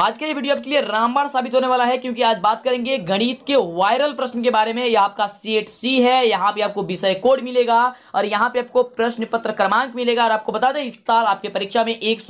आज का ये वीडियो आपके लिए रामबाण साबित होने वाला है क्योंकि आज बात करेंगे गणित के वायरल प्रश्न के बारे में यह आपका सीएट सी है यहाँ पे आपको विषय कोड मिलेगा और यहाँ पे आपको प्रश्न पत्र क्रमांक मिलेगा और आपको बता दें इस साल आपके परीक्षा में एक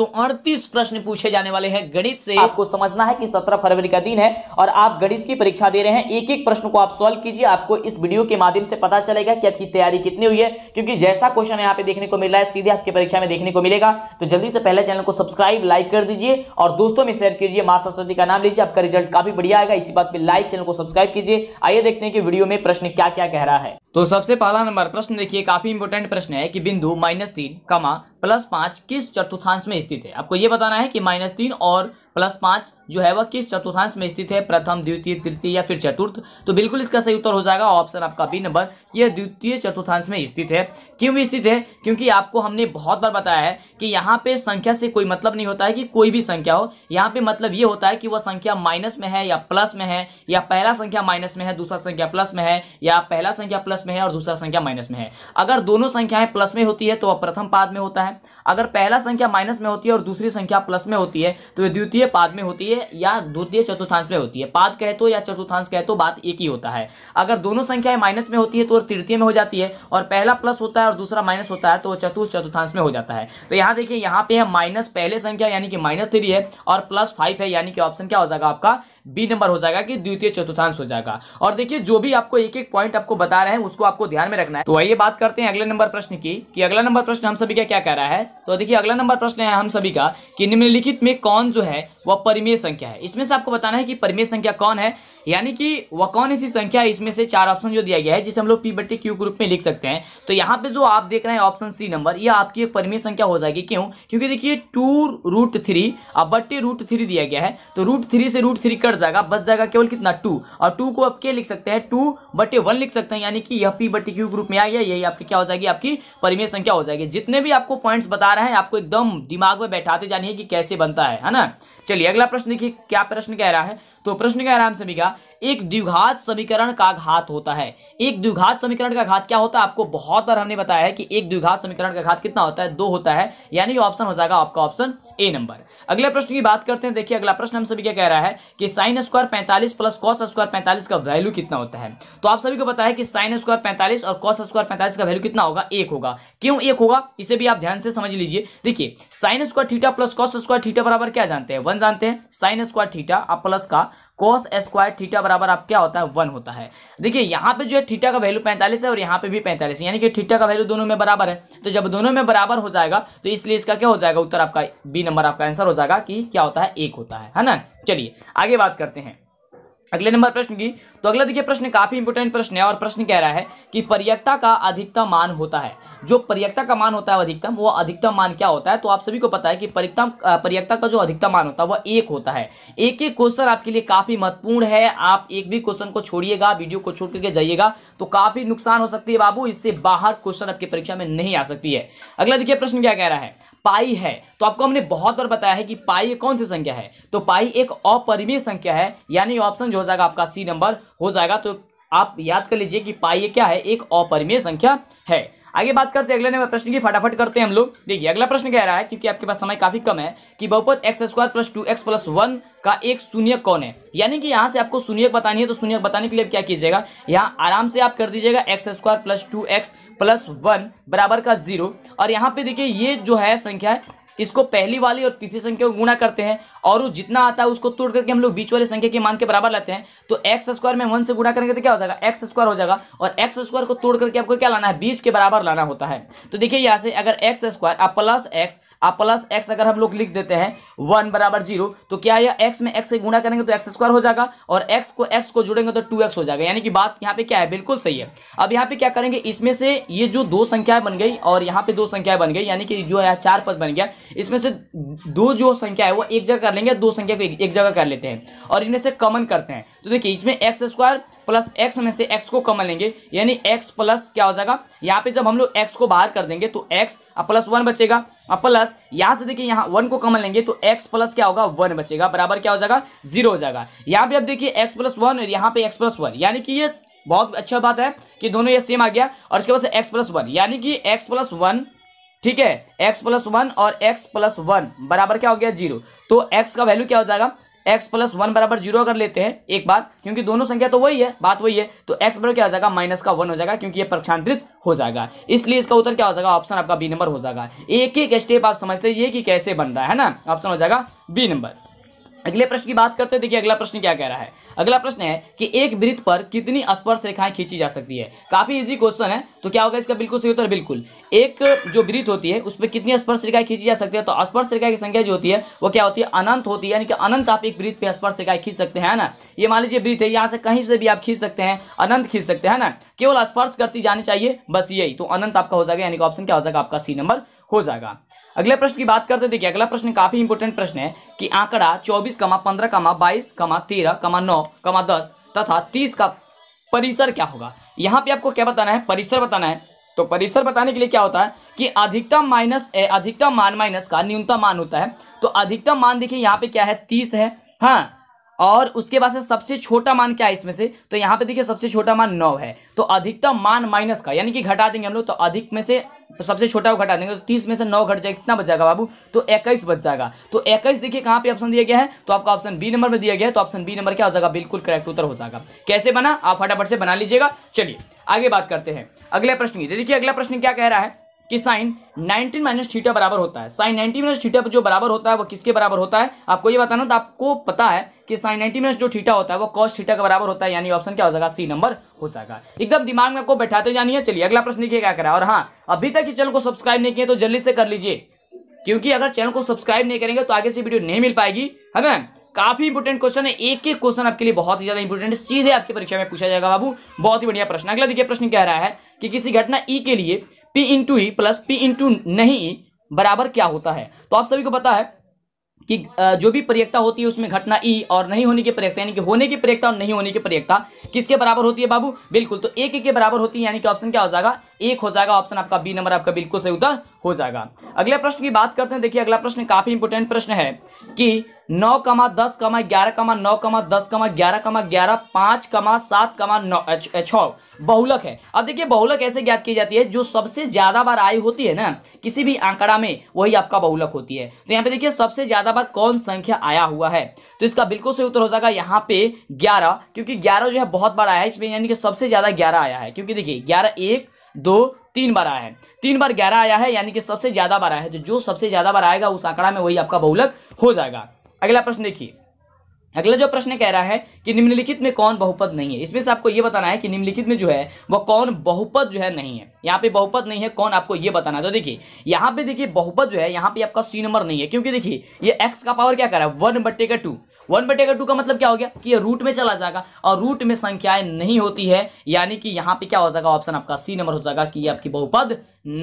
प्रश्न पूछे जाने वाले हैं गणित से आपको समझना है कि सत्रह फरवरी का दिन है और आप गणित की परीक्षा दे रहे हैं एक एक प्रश्न को आप सोल्व कीजिए आपको इस वीडियो के माध्यम से पता चलेगा कि आपकी तैयारी कितनी हुई है क्योंकि जैसा क्वेश्चन यहाँ पे देखने को मिल रहा है सीधे आपकी परीक्षा में देखने को मिलेगा तो जल्दी से पहले चैनल को सब्सक्राइब लाइक कर दीजिए और दोस्तों में शेयर कीजिए लीजिए माँ सरस्वती का नाम लीजिए आपका रिजल्ट काफी बढ़िया आएगा इसी बात पे लाइक चैनल को सब्सक्राइब कीजिए आइए देखते हैं कि वीडियो में प्रश्न क्या क्या कह रहा है तो सबसे पहला नंबर प्रश्न देखिए काफी इंपोर्टेंट प्रश्न है कि बिंदु माइनस तीन कमा प्लस पांच किस चतुर्थांश में स्थित है आपको यह बताना है कि माइनस तीन और प्लस पांच जो है वह किस चतुर्थांश में स्थित है प्रथम द्वितीय तृतीय या फिर चतुर्थ तो बिल्कुल इसका सही उत्तर हो जाएगा ऑप्शन आपका बी नंबर यह द्वितीय चतुर्थांश में स्थित है क्यों स्थित है क्योंकि आपको हमने बहुत बार बताया है कि यहाँ पे संख्या से कोई मतलब नहीं होता है कि कोई भी संख्या हो यहाँ पे मतलब ये होता है कि वह संख्या माइनस में है या प्लस में है या पहला संख्या माइनस में है दूसरा संख्या प्लस में है या पहला संख्या प्लस में है और दूसरा संख्या माइनस में है अगर दोनों संख्याएं प्लस में होती है तो वह प्रथम पाद में होता है अगर पहला संख्या माइनस में होती है और दूसरी संख्या प्लस में होती है तो द्वितीय पाद में होती है या द्वितीय चतुर्थांश में होती है पाद कहे तो या चतुर्थांश कहे तो बात एक ही होता है अगर दोनों संख्याएं माइनस में होती है तो तृतीय में हो जाती है और पहला प्लस होता है और दूसरा माइनस होता है तो चतुर्थ चतुर्थांश में हो जाता है तो यहां देखिए यहाँ पे माइनस पहले संख्या यानी कि माइनस थ्री है और प्लस फाइव है यानी कि ऑप्शन क्या हो जाएगा आपका बी नंबर हो जाएगा कि द्वितीय चतुर्थांश हो जाएगा और देखिए जो भी आपको एक एक पॉइंट आपको बता रहे हैं उसको आपको ध्यान में रखना है तो आइए बात करते हैं अगले नंबर प्रश्न की कि अगला नंबर प्रश्न हम सभी का क्या कह रहा है तो देखिए अगला नंबर प्रश्न है हम सभी का कि निम्नलिखित में कौन जो है वह परिमेय संख्या है इसमें से आपको बताना है कि परिमेय संख्या कौन है यानी कि वह कौन ऐसी संख्या है इसमें से चार ऑप्शन जो दिया गया है जिसे हम लोग पी बट्टी क्यू ग्रुप में लिख सकते हैं तो यहाँ पे जो आप देख रहे हैं ऑप्शन सी नंबर ये आपकी एक परिमेय संख्या हो जाएगी क्यों क्योंकि देखिए टू रूट थ्री अब बट्टे रूट थ्री दिया गया है तो रूट थ्री से रूट थ्री कर जाएगा बच जाएगा केवल कितना टू और टू को आप क्या लिख सकते हैं टू बटे वन लिख सकते हैं यानी कि यह पी बटे क्यू ग्रुप में आ गया यही आपकी क्या हो जाएगी आपकी परिमेय संख्या हो जाएगी जितने भी आपको पॉइंट्स बता रहे हैं आपको एकदम दिमाग में बैठाते जानिए कि कैसे बनता है है ना चलिए अगला प्रश्न देखिए क्या प्रश्न कह रहा है तो प्रश्न कह रहा है सभी का एक द्विघात समीकरण का घात होता है एक द्विघात समीकरण का घात क्या होता है आपको बहुत बार हमने बताया है कि एक द्विघात समीकरण का घात कितना होता है दो होता है यानी ऑप्शन हो जाएगा आपका ऑप्शन ए नंबर अगले प्रश्न की बात करते हैं देखिए अगला प्रश्न हम सभी क्या कह रहा है कि साइन स्क्वायर पैंतालीस प्लस कॉस स्क्वायर पैंतालीस का वैल्यू कितना होता है तो आप सभी को पता है कि साइन स्क्वायर पैंतालीस और कॉस स्क्वायर पैंतालीस का वैल्यू कितना होगा एक होगा क्यों एक होगा इसे भी आप ध्यान से समझ लीजिए देखिए sine square theta plus cos square theta बराबर क्या जानते हैं वन जानते हैं साइन स्क्वायर थीटा प्लस का कोस स्क्वायर थीटा बराबर आप क्या होता है वन होता है देखिए यहाँ पे जो है थीटा का वैल्यू पैंतालीस है और यहाँ पे भी पैंतालीस यानी कि थीटा का वैल्यू दोनों में बराबर है तो जब दोनों में बराबर हो जाएगा तो इसलिए इसका क्या हो जाएगा उत्तर आपका बी नंबर आपका आंसर हो जाएगा कि क्या होता है एक होता है है ना चलिए आगे बात करते हैं अगले नंबर प्रश्न की तो अगला देखिए प्रश्न काफी इंपोर्टेंट प्रश्न है और प्रश्न कह रहा है कि पर्यक्ता का अधिकतम मान होता है जो पर्यक्ता का मान होता है अधिकतम वो अधिकतम मान क्या होता है तो आप सभी को पता है कि पर्यकतम पर्यक्ता का जो अधिकतम मान होता है वह एक होता है एक एक क्वेश्चन आपके लिए काफी महत्वपूर्ण है आप एक भी क्वेश्चन को छोड़िएगा वीडियो को छोड़ करके जाइएगा तो काफी नुकसान हो सकती है बाबू इससे बाहर क्वेश्चन आपकी परीक्षा में नहीं आ सकती है अगला देखिए प्रश्न क्या कह रहा है पाई है तो आपको हमने बहुत बार बताया है कि पाई कौन सी संख्या है तो पाई एक अपरिमेय संख्या है यानी ऑप्शन जो हो जाएगा आपका सी नंबर हो जाएगा तो आप याद कर लीजिए कि पाई क्या है एक अपरिमेय संख्या है आगे बात करते हैं अगले नंबर प्रश्न की फटाफट करते हैं हम लोग देखिए अगला प्रश्न कह रहा है क्योंकि आपके पास समय काफी कम है कि बहुपत x square plus two x plus one का एक शून्य कौन है यानी कि यहाँ से आपको शून्य बतानी है तो शून्य बताने के लिए क्या कीजिएगा यहाँ आराम से आप कर दीजिएगा x square plus two x plus one बराबर का जीरो और यहाँ पे देखिए ये जो है संख्या इसको पहली वाली और तीसरी संख्या को गुणा करते हैं और वो जितना आता है उसको तोड़ करके हम लोग बीच वाली संख्या के मान के बराबर लाते हैं तो एक्स स्क्वायर में वन से गुणा करेंगे तो क्या हो जाएगा एक्स स्क्वायर हो जाएगा और एक्स स्क्वायर को तोड़ करके आपको क्या लाना है बीच के बराबर लाना होता है तो देखिए यहाँ से अगर एक्स स्क्वायर आप प्लस एक्स अब प्लस एक्स अगर हम लोग लिख देते हैं वन बराबर जीरो तो क्या यह एक्स में एक्स से गुणा करेंगे तो एक्स स्क्वायर हो जाएगा और एक्स को एक्स को जुड़ेंगे तो टू एक्स हो जाएगा यानी कि बात यहाँ पे क्या है बिल्कुल सही है अब यहाँ पे क्या करेंगे इसमें से ये जो दो संख्याएं बन गई और यहाँ पे दो संख्याएं बन गई यानी कि जो है चार पद बन गया इसमें से दो जो संख्या है वो एक जगह कर लेंगे दो संख्या को एक जगह कर लेते हैं और इनमें से कॉमन करते हैं तो देखिए इसमें एक्स स्क्वायर प्लस एक्स में से एक्स को कॉमन लेंगे यानी एक्स प्लस क्या हो जाएगा यहाँ पे जब हम लोग एक्स को बाहर कर देंगे तो एक्स प्लस वन बचेगा प्लस यहाँ से देखिए यहाँ वन को कॉमन लेंगे तो एक्स प्लस क्या होगा वन बचेगा बराबर क्या हो जाएगा जीरो हो जाएगा यहाँ पे आप देखिए एक्स प्लस वन और यहाँ पे एक्स प्लस वन यानी कि ये बहुत अच्छा बात है कि दोनों ये सेम आ गया और उसके बाद से एक्स प्लस वन यानी कि एक्स प्लस वन ठीक है एक्स प्लस वन और एक्स प्लस वन बराबर क्या हो गया जीरो तो एक्स का वैल्यू क्या हो जाएगा एक्स प्लस वन बराबर जीरो अगर लेते हैं एक बार क्योंकि दोनों संख्या तो वही है बात वही है तो एक्स बराबर क्या हो जाएगा माइनस का वन हो जाएगा क्योंकि ये प्रक्षांतरित हो जाएगा इसलिए इसका उत्तर क्या हो जाएगा ऑप्शन आपका बी नंबर हो जाएगा एक एक स्टेप आप समझते ये कि कैसे बन रहा है ना ऑप्शन हो जाएगा बी नंबर अगले प्रश्न की बात करते हैं देखिए अगला प्रश्न क्या कह रहा है अगला प्रश्न है कि एक वृत्त पर कितनी स्पर्श रेखाएं खींची जा सकती है काफी इजी क्वेश्चन है तो क्या होगा इसका बिल्कुल सही उत्तर बिल्कुल एक जो वृत्त होती है उस पर कितनी स्पर्श रेखाएं खींची जा सकती है तो स्पर्श रेखा की संख्या जो होती है वो क्या होती है अनंत होती है यानी कि अनंत आप एक वृत्त पर स्पर्श रेखाएं खींच सकते हैं ना ये मान लीजिए वृत्त है यहाँ से कहीं से भी आप खींच सकते हैं अनंत खींच सकते हैं ना केवल स्पर्श करती जानी चाहिए बस यही तो अनंत आपका हो जाएगा यानी कि ऑप्शन क्या हो जाएगा आपका सी नंबर हो जाएगा अगले प्रश्न की बात करते देखिए अगला प्रश्न काफी इंपोर्टेंट प्रश्न है कि आंकड़ा चौबीस कमा पंद्रह कमा बाईस कमा तेरह कमा नौ कमा दस तथा तीस का परिसर क्या होगा यहाँ पे आपको क्या बताना है परिसर बताना है तो परिसर बताने के लिए क्या होता है कि अधिकतम माइनस अधिकतम मान माइनस का न्यूनतम मान होता है तो अधिकतम मान देखिए यहाँ पे क्या है तीस है हाँ और उसके बाद से सबसे छोटा मान क्या है इसमें से तो यहाँ पे देखिए सबसे छोटा मान नौ है तो अधिकतम मान माइनस का यानी कि घटा देंगे हम लोग तो अधिक में से तो सबसे छोटा को घटा देंगे तो तीस में से नौ घट जाएगा कितना बच जाएगा बाबू तो इक्कीस बच जाएगा तो इक्कीस देखिए कहाँ पे ऑप्शन दिया गया है तो आपका ऑप्शन बी नंबर में दिया गया है तो ऑप्शन बी नंबर क्या हो जाएगा बिल्कुल करेक्ट उत्तर हो जाएगा कैसे बना आप फटाफट से बना लीजिएगा चलिए आगे बात करते हैं अगला प्रश्न देखिए अगला प्रश्न क्या कह रहा है कि साइन नाइनटीन माइनस थीटा बराबर होता है साइन 90 माइनस थीटा जो बराबर होता है वो किसके बराबर होता है आपको ये बताना तो आपको पता है कि साइन 90 माइनस जो थीटा होता है वो कॉस थीटा का बराबर होता है यानी ऑप्शन क्या हो जाएगा सी नंबर हो जाएगा एकदम दिमाग में आपको बैठाते जानिए चलिए अगला प्रश्न देखिए क्या करा और हाँ अभी तक इस चैनल को सब्सक्राइब नहीं किया तो जल्दी से कर लीजिए क्योंकि अगर चैनल को सब्सक्राइब नहीं करेंगे तो आगे से वीडियो नहीं मिल पाएगी है ना काफी इंपोर्टेंट क्वेश्चन है एक एक क्वेश्चन आपके लिए बहुत ही ज्यादा इंपोर्टेंट है सीधे आपकी परीक्षा में पूछा जाएगा बाबू बहुत ही बढ़िया प्रश्न अगला देखिए प्रश्न कह रहा है कि किसी घटना ई e के लिए p into e plus p into नहीं बराबर क्या होता है तो आप सभी को पता है कि जो भी प्रयक्ता होती है उसमें घटना ई e और नहीं होने की प्रयक्ता यानी कि होने की प्रयक्ता और नहीं होने की प्रयक्ता किसके बराबर होती है बाबू बिल्कुल तो एक के बराबर होती है यानी कि ऑप्शन क्या हो जाएगा एक हो जाएगा ऑप्शन आपका बी नंबर आपका बिल्कुल सही उत्तर हो जाएगा अगले प्रश्न की बात करते हैं देखिए अगला प्रश्न काफी इंपोर्टेंट प्रश्न है कि नौ कमा दस कमा ग्यारह कमा नौ कमा दस कमा ग्यारह कमा ग्यारह पांच कमा सात कमा नौ छ बहुलक है अब देखिए बहुलक ऐसे ज्ञात की जाती है जो सबसे ज्यादा बार आई होती है ना किसी भी आंकड़ा में वही आपका बहुलक होती है तो यहाँ पे देखिए सबसे ज्यादा बार कौन संख्या आया हुआ है तो इसका बिल्कुल सही उत्तर हो जाएगा यहाँ पे ग्यारह क्योंकि ग्यारह जो है बहुत बार आया है इसमें यानी कि सबसे ज्यादा ग्यारह आया है क्योंकि देखिए ग्यारह एक दो तीन बार आया है तीन बार ग्यारह आया है यानी कि सबसे ज़्यादा बार आया है तो जो सबसे ज़्यादा बार आएगा उस आंकड़ा में वही आपका बहुलक हो जाएगा अगला प्रश्न देखिए अगला जो प्रश्न कह रहा है कि निम्नलिखित में कौन बहुपद नहीं है इसमें से आपको यह बताना है कि निम्नलिखित में जो है वह कौन बहुपद जो है नहीं है यहाँ पे बहुपद नहीं है कौन आपको यह बताना है तो देखिए यहाँ पे देखिए बहुपद जो है यहाँ पे आपका सी नंबर नहीं है क्योंकि देखिए ये एक्स का पावर क्या कर रहा है वन बट्टे का टू वन बटे का टू का मतलब क्या हो गया कि ये रूट में चला जाएगा और रूट में संख्याएं नहीं होती है यानी कि यहाँ पे क्या हो जाएगा ऑप्शन आपका सी नंबर हो जाएगा कि ये आपकी बहुपद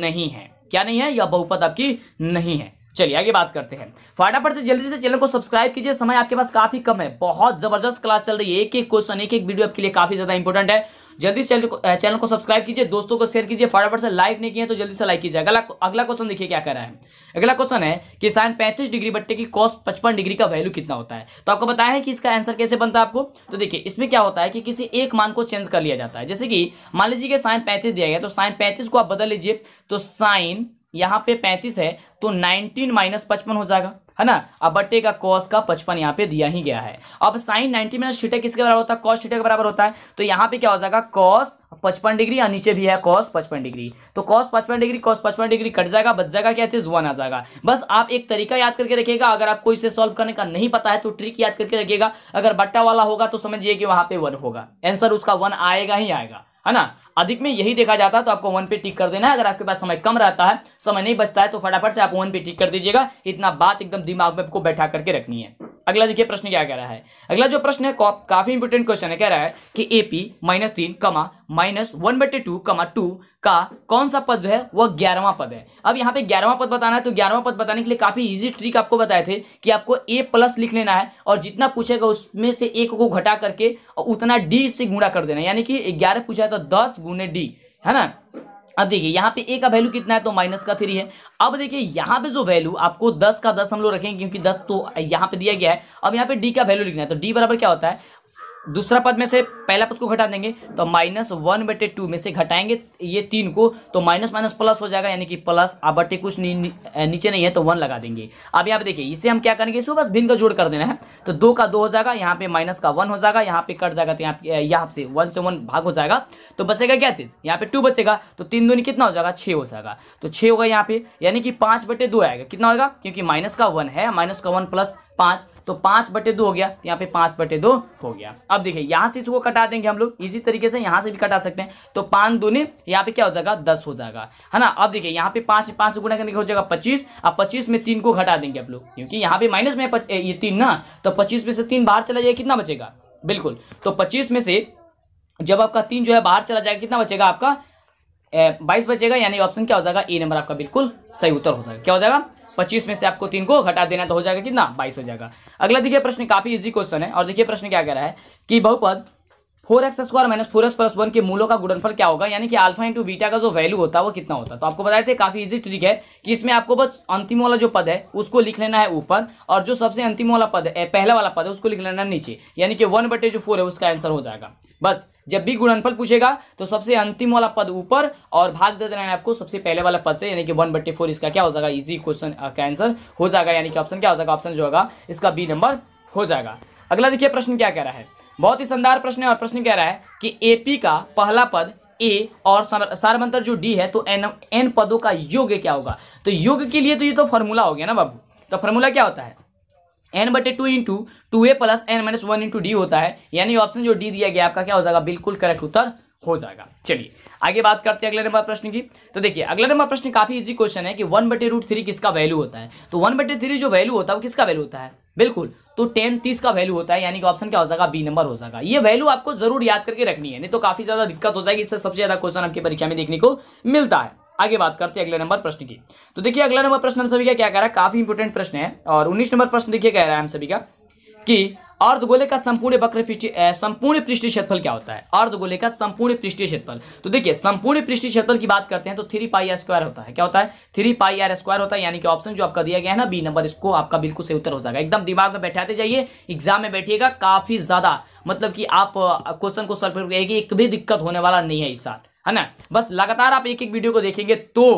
नहीं है क्या नहीं है यह बहुपद आपकी नहीं है चलिए आगे बात करते हैं फटाफट से जल्दी से चैनल को सब्सक्राइब कीजिए समय आपके पास काफी कम है बहुत जबरदस्त क्लास चल रही है एक एक क्वेश्चन एक एक वीडियो आपके लिए काफी ज्यादा इंपॉर्टेंट है जल्दी से चैनल को सब्सक्राइब कीजिए दोस्तों को शेयर कीजिए फटाफट से लाइक नहीं किया तो जल्दी से लाइक कीजिए अगला अगला क्वेश्चन देखिए क्या कर रहा है अगला क्वेश्चन है कि साइन पैंतीस डिग्री बट्टे की कॉस्ट पचपन डिग्री का वैल्यू कितना होता है तो आपको बताया है कि इसका आंसर कैसे बनता है आपको तो देखिए इसमें क्या होता है कि किसी एक मान को चेंज कर लिया जाता है जैसे कि मान लीजिए कि साइन पैंतीस दिया गया तो साइन पैंतीस को आप बदल लीजिए तो साइन यहाँ पे पैंतीस है तो नाइनटीन माइनस पचपन हो जाएगा है ना अब बट्टे का कॉस का पचपन यहाँ पे दिया ही गया है अब साइन नाइनटी माइनस थीटा किसके बराबर होता है कॉस थीटा के बराबर होता है तो यहाँ पे क्या हो जाएगा कॉस पचपन डिग्री और नीचे भी है कॉस पचपन डिग्री तो कॉस पचपन डिग्री कॉस पचपन डिग्री कट जाएगा बच जाएगा क्या चीज वन आ जाएगा बस आप एक तरीका याद करके रखिएगा अगर आपको इसे सॉल्व करने का नहीं पता है तो ट्रिक याद करके रखिएगा अगर बट्टा वाला होगा तो समझिए कि वहां पर वन होगा एंसर उसका वन आएगा ही आएगा है ना अधिक में यही देखा जाता है तो आपको वन पे टिक कर देना है अगर आपके पास समय कम रहता है समय नहीं बचता है तो फटाफट से आप वन पे टिक कर दीजिएगा इतना बात एकदम दिमाग में आपको बैठा करके रखनी है अगला देखिए प्रश्न क्या कह रहा है अगला जो प्रश्न है काफी इंपोर्टेंट क्वेश्चन है कह रहा है कि ए पी माइनस तीन कमा माइनस वन बटे टू कमा टू का कौन सा पद जो है वह ग्यारहवां पद है अब यहाँ पे ग्यारहवां पद बताना है तो ग्यारहवां पद बताने के लिए काफी इजी ट्रिक आपको बताए थे कि आपको ए प्लस लिख लेना है और जितना पूछेगा उसमें से एक को घटा करके और उतना डी से गुणा कर देना यानी कि ग्यारह पूछा है तो दस गुने डी है ना अब देखिए यहाँ पे ए का वैल्यू कितना है तो माइनस का थ्री है अब देखिए यहाँ पे जो वैल्यू आपको दस का दस हम लोग रखेंगे क्योंकि दस तो यहाँ पे दिया गया है अब यहाँ पे डी का वैल्यू लिखना है तो डी बराबर क्या होता है दूसरा पद में से पहला पद को घटा देंगे तो माइनस वन बटे टू में से घटाएंगे ये तीन को तो माइनस माइनस प्लस हो जाएगा यानी कि प्लस अब बटे कुछ नी, नी, नीचे नहीं है तो वन लगा देंगे अब यहाँ पे देखिए इसे हम क्या करेंगे इसको बस भिन्न का जोड़ कर देना है तो दो का दो हो जाएगा यहाँ पे माइनस का वन हो जाएगा यहाँ पे कट जाएगा तो यहाँ यहाँ से वन से वन भाग हो जाएगा तो बचेगा क्या चीज़ यहाँ पे टू बचेगा तो तीन दूनी कितना हो जाएगा छः हो जाएगा तो छः होगा यहाँ पे यानी कि पाँच बटे दो आएगा कितना होगा क्योंकि माइनस का वन है माइनस का वन प्लस पांच तो पांच बटे दो हो गया यहाँ पे पांच बटे दो हो गया अब देखिए यहाँ से इसको कटा देंगे हम लोग इसी तरीके से यहाँ से भी कटा सकते हैं तो दो ने यहाँ पे क्या हो जाएगा दस हो जाएगा है ना अब देखिए यहाँ पे पांच पांच से गुणा करने का हो जाएगा पच्चीस अब पच्चीस में तीन को घटा देंगे आप लोग क्योंकि यहाँ पे माइनस में ये तीन ना तो पच्चीस में से तीन बाहर चला जाएगा कितना बचेगा बिल्कुल तो पच्चीस में से जब आपका तीन जो है बाहर चला जाएगा कितना बचेगा आपका बाईस बचेगा यानी ऑप्शन क्या हो जाएगा ए नंबर आपका बिल्कुल सही उत्तर हो जाएगा क्या हो जाएगा पच्चीस में से आपको तीन को घटा देना तो हो जाएगा कितना बाईस हो जाएगा अगला देखिए प्रश्न काफी इजी क्वेश्चन है और देखिए प्रश्न क्या कह रहा है कि बहुपद four x square minus four x plus one के मूलों का गुणनफल क्या होगा यानी कि अल्फा इंटू बीटा का जो वैल्यू होता है वो कितना होता है तो आपको बताए थे काफी इजी ट्रिक है कि इसमें आपको बस अंतिम वाला जो पद है उसको लिख लेना है ऊपर और जो सबसे अंतिम वाला पद है पहला वाला पद है उसको लिख लेना है नीचे यानी कि वन बटे जो फोर है उसका आंसर हो जाएगा बस जब भी गुणनफल पूछेगा तो सबसे अंतिम वाला पद ऊपर और भाग दे देना है आपको सबसे पहले वाला पद से यानी कि वन बटे फोर इसका क्या हो जाएगा इजी क्वेश्चन uh, का आंसर हो जाएगा यानी कि ऑप्शन क्या हो जाएगा ऑप्शन जो होगा इसका बी नंबर हो जाएगा अगला देखिए प्रश्न क्या कह रहा है बहुत ही शानदार प्रश्न है और प्रश्न कह रहा है कि एपी का पहला पद ए और सारमंतर जो डी है तो एन एन पदों का योग क्या होगा तो योग के लिए तो ये तो फॉर्मूला हो गया ना बाबू तो फॉर्मूला क्या होता है एन बटे two into two a plus n minus one into d होता है यानी ऑप्शन जो डी दिया गया आपका क्या हो जाएगा बिल्कुल करेक्ट उत्तर हो जाएगा चलिए आगे बात करते हैं अगले नंबर प्रश्न की तो देखिए अगला नंबर प्रश्न काफी इजी क्वेश्चन है कि वन बटे रूट थ्री किसका वैल्यू होता है तो वन बटे थ्री जो वैल्यू होता है वो किसका वैल्यू होता है बिल्कुल तो टेन तीस का वैल्यू होता है यानी कि ऑप्शन क्या हो जाएगा बी नंबर हो जाएगा ये वैल्यू आपको जरूर याद करके रखनी है नहीं तो काफी ज्यादा दिक्कत हो जाएगी इससे सबसे ज्यादा क्वेश्चन आपकी परीक्षा में देखने को मिलता है आगे बात करते हैं अगले नंबर प्रश्न की तो देखिए अगला नंबर प्रश्न हम सभी का क्या कह रहा है काफी इंपोर्टेंट प्रश्न है और उन्नीस नंबर प्रश्न देखिए कह रहा है हम सभी का कि अर्धगोले का संपूर्ण वक्र संपूर्ण पृष्ठीय क्षेत्रफल क्या होता है अर्धगोले का संपूर्ण पृष्ठीय क्षेत्रफल तो देखिए संपूर्ण पृष्ठीय क्षेत्रफल की बात करते हैं तो थ्री पाई आर स्क्वायर होता है क्या होता है थ्री पाई आर स्क्वायर होता है यानी कि ऑप्शन जो आपका दिया गया है ना बी नंबर इसको आपका बिल्कुल सही उत्तर हो जाएगा एकदम दिमाग में बैठाते जाइए एग्जाम में बैठिएगा काफी ज्यादा मतलब कि आप क्वेश्चन को सॉल्व करोगे एक भी दिक्कत होने वाला नहीं है इस साल है ना बस लगातार आप एक एक वीडियो को देखेंगे तो